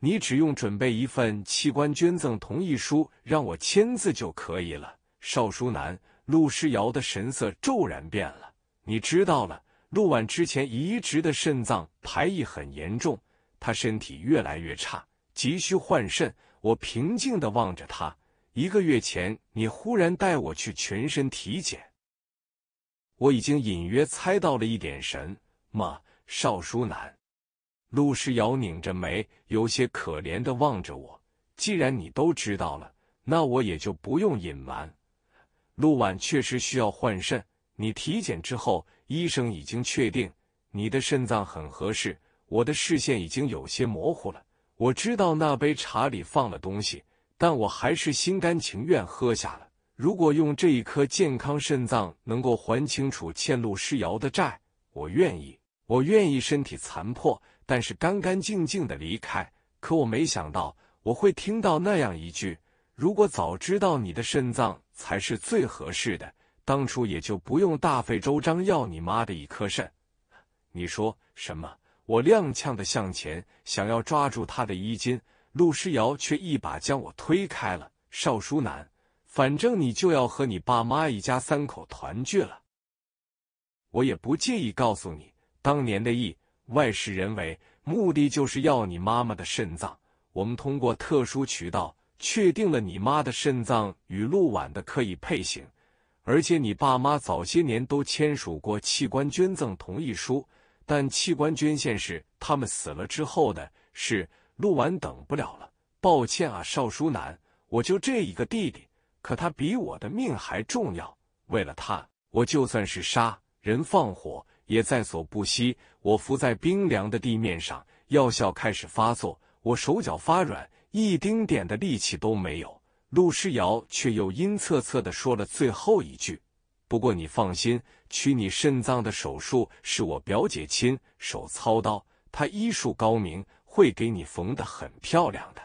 你只用准备一份器官捐赠同意书，让我签字就可以了。”邵书男，陆诗瑶的神色骤然变了。你知道了，陆婉之前移植的肾脏排异很严重。他身体越来越差，急需换肾。我平静的望着他。一个月前，你忽然带我去全身体检，我已经隐约猜到了一点什么。邵书南，陆诗瑶拧着眉，有些可怜的望着我。既然你都知道了，那我也就不用隐瞒。陆婉确实需要换肾，你体检之后，医生已经确定你的肾脏很合适。我的视线已经有些模糊了。我知道那杯茶里放了东西，但我还是心甘情愿喝下了。如果用这一颗健康肾脏能够还清楚欠陆诗瑶的债，我愿意，我愿意身体残破，但是干干净净的离开。可我没想到，我会听到那样一句：如果早知道你的肾脏才是最合适的，当初也就不用大费周章要你妈的一颗肾。你说什么？我踉跄的向前，想要抓住他的衣襟，陆诗瑶却一把将我推开了。邵书南，反正你就要和你爸妈一家三口团聚了，我也不介意告诉你，当年的意外事人为，目的就是要你妈妈的肾脏。我们通过特殊渠道确定了你妈的肾脏与陆婉的可以配型，而且你爸妈早些年都签署过器官捐赠同意书。但器官捐献是他们死了之后的。事，陆婉等不了了，抱歉啊，邵书男，我就这一个弟弟，可他比我的命还重要。为了他，我就算是杀人放火也在所不惜。我伏在冰凉的地面上，药效开始发作，我手脚发软，一丁点的力气都没有。陆诗瑶却又阴恻恻的说了最后一句：“不过你放心。”取你肾脏的手术是我表姐亲手操刀，她医术高明，会给你缝得很漂亮的。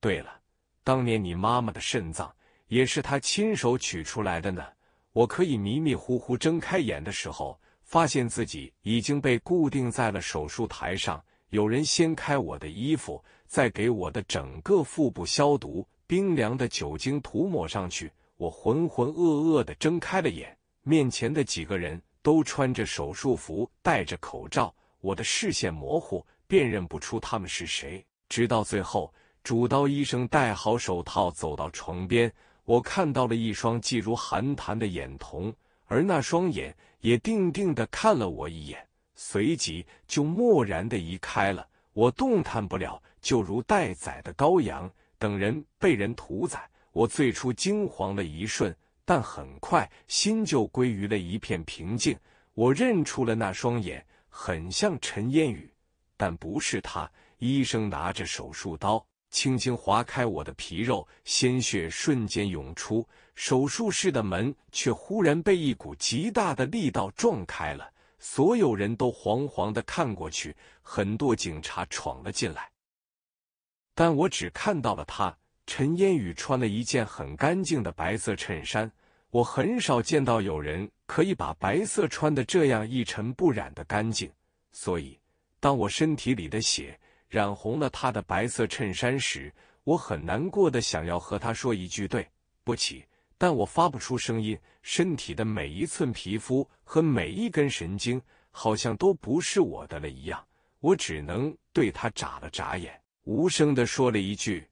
对了，当年你妈妈的肾脏也是她亲手取出来的呢。我可以迷迷糊糊睁开眼的时候，发现自己已经被固定在了手术台上，有人掀开我的衣服，再给我的整个腹部消毒，冰凉的酒精涂抹上去，我浑浑噩噩的睁开了眼。面前的几个人都穿着手术服，戴着口罩，我的视线模糊，辨认不出他们是谁。直到最后，主刀医生戴好手套走到床边，我看到了一双既如寒潭的眼瞳，而那双眼也定定的看了我一眼，随即就漠然的移开了。我动弹不了，就如待宰的羔羊，等人被人屠宰。我最初惊慌的一瞬。但很快，心就归于了一片平静。我认出了那双眼，很像陈烟雨，但不是他。医生拿着手术刀，轻轻划开我的皮肉，鲜血瞬间涌出。手术室的门却忽然被一股极大的力道撞开了，所有人都惶惶的看过去，很多警察闯了进来，但我只看到了他。陈烟雨穿了一件很干净的白色衬衫，我很少见到有人可以把白色穿的这样一尘不染的干净。所以，当我身体里的血染红了他的白色衬衫时，我很难过的想要和他说一句对不起，但我发不出声音，身体的每一寸皮肤和每一根神经好像都不是我的了一样，我只能对他眨了眨眼，无声的说了一句。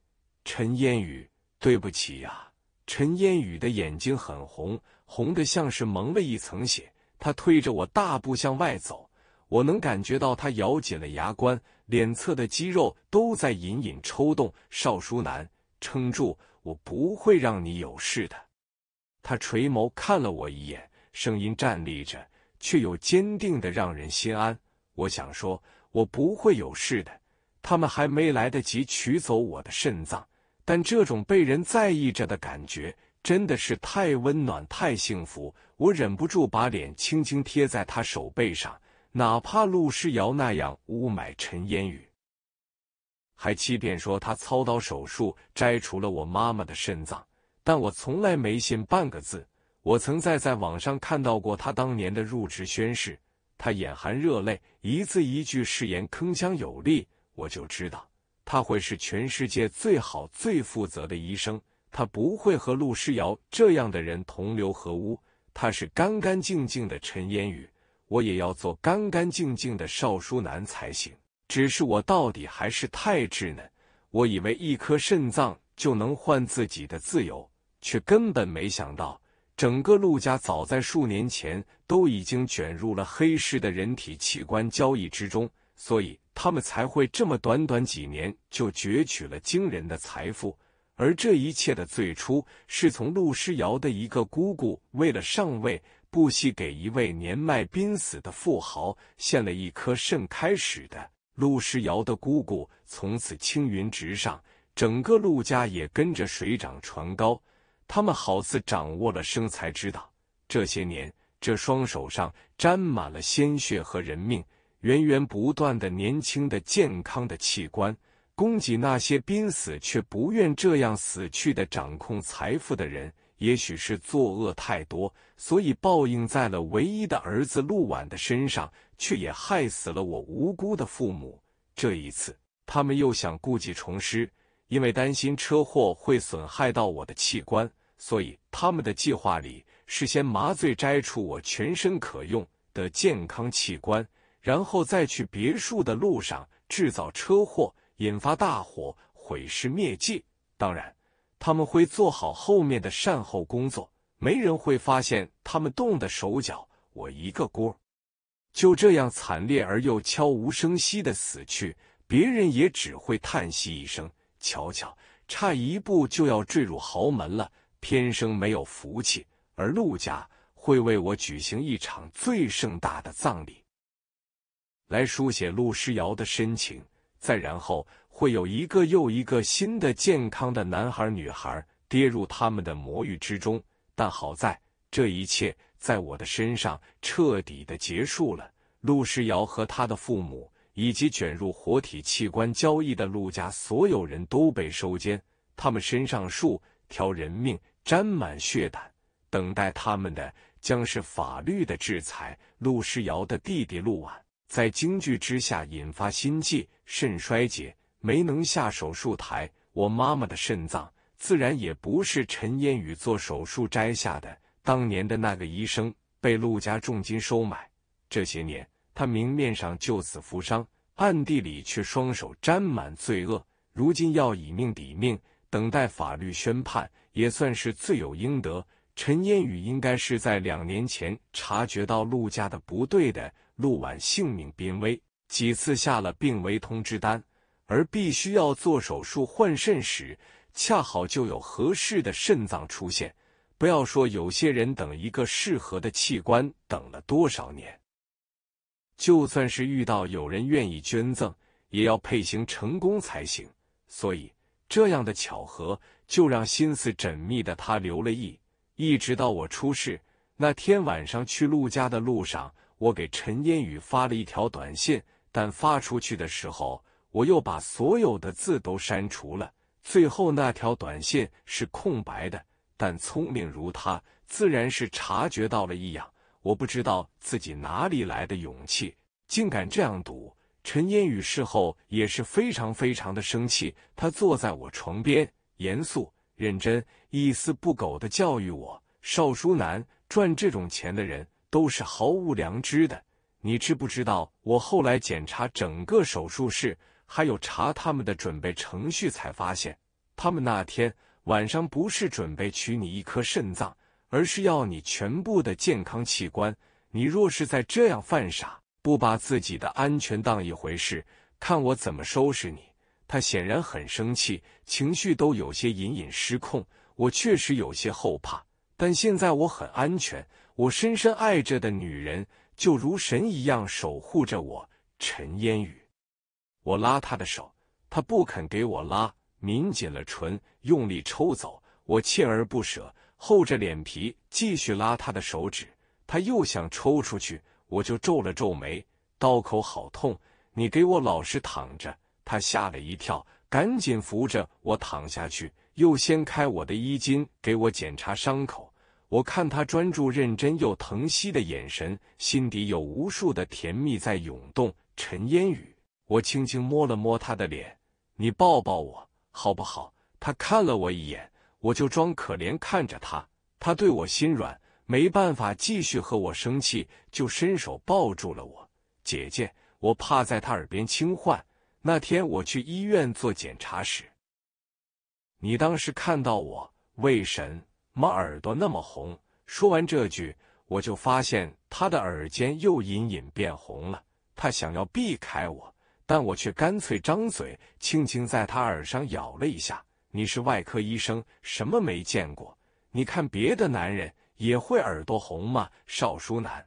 陈烟雨，对不起呀。陈烟雨的眼睛很红，红的像是蒙了一层血。他推着我大步向外走，我能感觉到他咬紧了牙关，脸侧的肌肉都在隐隐抽动。邵淑南，撑住，我不会让你有事的。他垂眸看了我一眼，声音颤栗着，却又坚定的让人心安。我想说，我不会有事的。他们还没来得及取走我的肾脏。但这种被人在意着的感觉真的是太温暖、太幸福，我忍不住把脸轻轻贴在他手背上。哪怕陆诗瑶那样污买陈烟雨，还欺骗说他操刀手术摘除了我妈妈的肾脏，但我从来没信半个字。我曾在在网上看到过他当年的入职宣誓，他眼含热泪，一字一句誓言铿锵有力，我就知道。他会是全世界最好、最负责的医生。他不会和陆诗瑶这样的人同流合污。他是干干净净的陈烟雨，我也要做干干净净的邵淑楠才行。只是我到底还是太稚嫩，我以为一颗肾脏就能换自己的自由，却根本没想到，整个陆家早在数年前都已经卷入了黑市的人体器官交易之中。所以。他们才会这么短短几年就攫取了惊人的财富，而这一切的最初是从陆诗瑶的一个姑姑为了上位，不惜给一位年迈濒死的富豪献了一颗肾开始的。陆诗瑶的姑姑从此青云直上，整个陆家也跟着水涨船高。他们好似掌握了生财之道，这些年，这双手上沾满了鲜血和人命。源源不断的年轻的健康的器官，供给那些濒死却不愿这样死去的掌控财富的人。也许是作恶太多，所以报应在了唯一的儿子陆婉的身上，却也害死了我无辜的父母。这一次，他们又想故技重施，因为担心车祸会损害到我的器官，所以他们的计划里是先麻醉摘除我全身可用的健康器官。然后在去别墅的路上制造车祸，引发大火，毁尸灭迹。当然，他们会做好后面的善后工作，没人会发现他们动的手脚。我一个锅，就这样惨烈而又悄无声息的死去，别人也只会叹息一声。瞧瞧，差一步就要坠入豪门了，天生没有福气。而陆家会为我举行一场最盛大的葬礼。来书写陆诗瑶的深情，再然后会有一个又一个新的健康的男孩女孩跌入他们的魔域之中。但好在这一切在我的身上彻底的结束了。陆诗瑶和他的父母，以及卷入活体器官交易的陆家所有人都被收监，他们身上数条人命沾满血胆，等待他们的将是法律的制裁。陆诗瑶的弟弟陆婉。在惊惧之下引发心悸、肾衰竭，没能下手术台。我妈妈的肾脏自然也不是陈烟雨做手术摘下的。当年的那个医生被陆家重金收买，这些年他明面上救死扶伤，暗地里却双手沾满罪恶。如今要以命抵命，等待法律宣判，也算是罪有应得。陈烟雨应该是在两年前察觉到陆家的不对的。陆婉性命濒危，几次下了病危通知单，而必须要做手术换肾时，恰好就有合适的肾脏出现。不要说有些人等一个适合的器官等了多少年，就算是遇到有人愿意捐赠，也要配型成功才行。所以这样的巧合，就让心思缜密的他留了意。一直到我出事那天晚上，去陆家的路上。我给陈烟雨发了一条短信，但发出去的时候，我又把所有的字都删除了。最后那条短信是空白的。但聪明如他，自然是察觉到了异样。我不知道自己哪里来的勇气，竟敢这样赌。陈烟雨事后也是非常非常的生气，他坐在我床边，严肃认真、一丝不苟的教育我：邵书男赚这种钱的人。都是毫无良知的，你知不知道？我后来检查整个手术室，还有查他们的准备程序，才发现他们那天晚上不是准备取你一颗肾脏，而是要你全部的健康器官。你若是在这样犯傻，不把自己的安全当一回事，看我怎么收拾你！他显然很生气，情绪都有些隐隐失控。我确实有些后怕，但现在我很安全。我深深爱着的女人，就如神一样守护着我。陈烟雨，我拉她的手，她不肯给我拉，抿紧了唇，用力抽走。我锲而不舍，厚着脸皮继续拉她的手指。她又想抽出去，我就皱了皱眉，刀口好痛。你给我老实躺着。他吓了一跳，赶紧扶着我躺下去，又掀开我的衣襟，给我检查伤口。我看他专注、认真又疼惜的眼神，心底有无数的甜蜜在涌动。陈烟雨，我轻轻摸了摸他的脸，你抱抱我好不好？他看了我一眼，我就装可怜看着他，他对我心软，没办法继续和我生气，就伸手抱住了我。姐姐，我趴在他耳边轻唤：“那天我去医院做检查时，你当时看到我为什？”么耳朵那么红？说完这句，我就发现他的耳尖又隐隐变红了。他想要避开我，但我却干脆张嘴，轻轻在他耳上咬了一下。你是外科医生，什么没见过？你看别的男人也会耳朵红吗？邵书男，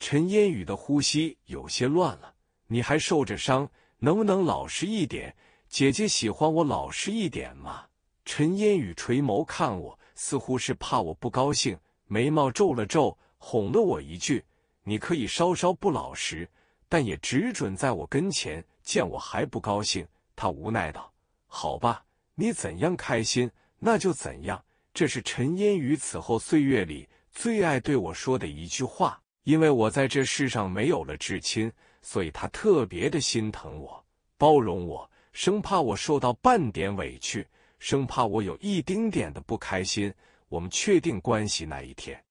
陈烟雨的呼吸有些乱了。你还受着伤，能不能老实一点？姐姐喜欢我老实一点吗？陈烟雨垂眸看我。似乎是怕我不高兴，眉毛皱了皱，哄了我一句：“你可以稍稍不老实，但也只准在我跟前。见我还不高兴，他无奈道：‘好吧，你怎样开心，那就怎样。’这是陈烟雨此后岁月里最爱对我说的一句话。因为我在这世上没有了至亲，所以他特别的心疼我，包容我，生怕我受到半点委屈。”生怕我有一丁点的不开心。我们确定关系那一天，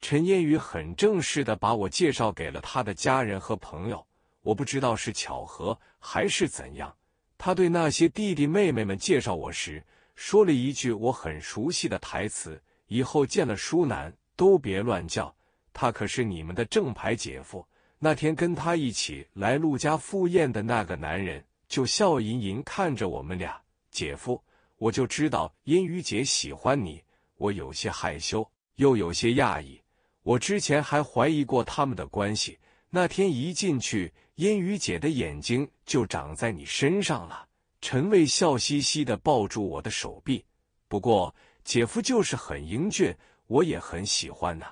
陈烟雨很正式的把我介绍给了他的家人和朋友。我不知道是巧合还是怎样，他对那些弟弟妹妹们介绍我时，说了一句我很熟悉的台词：“以后见了舒楠都别乱叫，他可是你们的正牌姐夫。”那天跟他一起来陆家赴宴的那个男人，就笑吟吟看着我们俩。姐夫，我就知道烟雨姐喜欢你，我有些害羞，又有些讶异。我之前还怀疑过他们的关系，那天一进去，烟雨姐的眼睛就长在你身上了。陈卫笑嘻嘻的抱住我的手臂，不过姐夫就是很英俊，我也很喜欢呢。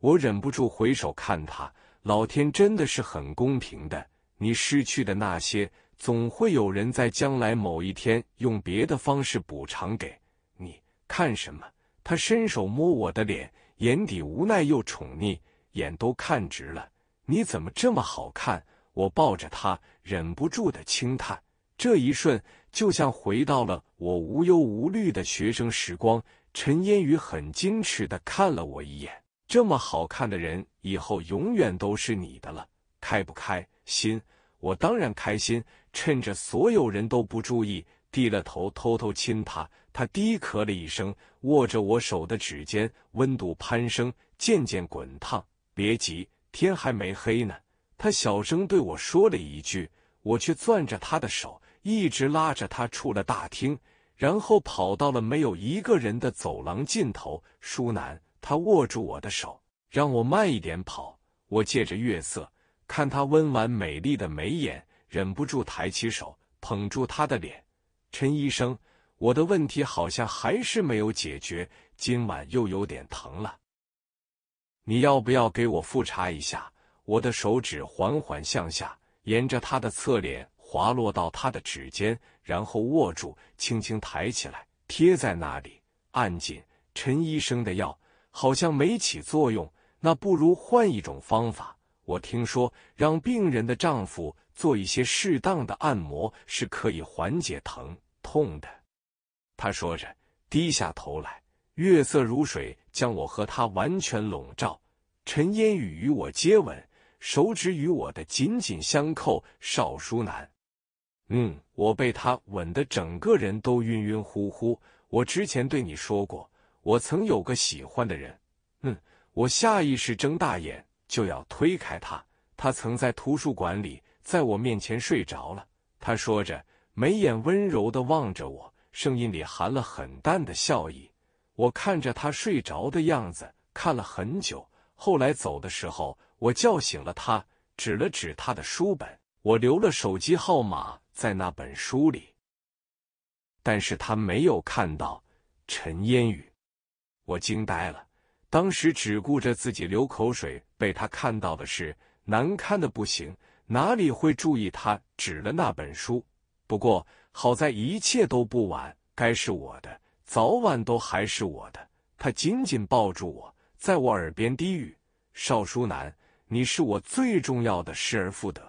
我忍不住回首看他，老天真的是很公平的，你失去的那些。总会有人在将来某一天用别的方式补偿给你。看什么？他伸手摸我的脸，眼底无奈又宠溺，眼都看直了。你怎么这么好看？我抱着他，忍不住的轻叹。这一瞬，就像回到了我无忧无虑的学生时光。陈烟雨很矜持的看了我一眼：“这么好看的人，以后永远都是你的了。”开不开心？我当然开心，趁着所有人都不注意，低了头偷偷亲他。他低咳了一声，握着我手的指尖温度攀升，渐渐滚烫。别急，天还没黑呢。他小声对我说了一句，我却攥着他的手，一直拉着他出了大厅，然后跑到了没有一个人的走廊尽头。舒楠，他握住我的手，让我慢一点跑。我借着月色。看他温婉美丽的眉眼，忍不住抬起手捧住他的脸。陈医生，我的问题好像还是没有解决，今晚又有点疼了。你要不要给我复查一下？我的手指缓缓向下，沿着他的侧脸滑落到他的指尖，然后握住，轻轻抬起来，贴在那里，按紧。陈医生的药好像没起作用，那不如换一种方法。我听说，让病人的丈夫做一些适当的按摩是可以缓解疼痛的。他说着，低下头来，月色如水，将我和他完全笼罩。陈烟雨与我接吻，手指与我的紧紧相扣。少淑男，嗯，我被他吻得整个人都晕晕乎乎。我之前对你说过，我曾有个喜欢的人。嗯，我下意识睁大眼。就要推开他，他曾在图书馆里，在我面前睡着了。他说着，眉眼温柔的望着我，声音里含了很淡的笑意。我看着他睡着的样子，看了很久。后来走的时候，我叫醒了他，指了指他的书本，我留了手机号码在那本书里，但是他没有看到。陈烟雨，我惊呆了，当时只顾着自己流口水。被他看到的是难堪的不行，哪里会注意他指了那本书？不过好在一切都不晚，该是我的，早晚都还是我的。他紧紧抱住我，在我耳边低语：“邵淑楠，你是我最重要的失而复得。”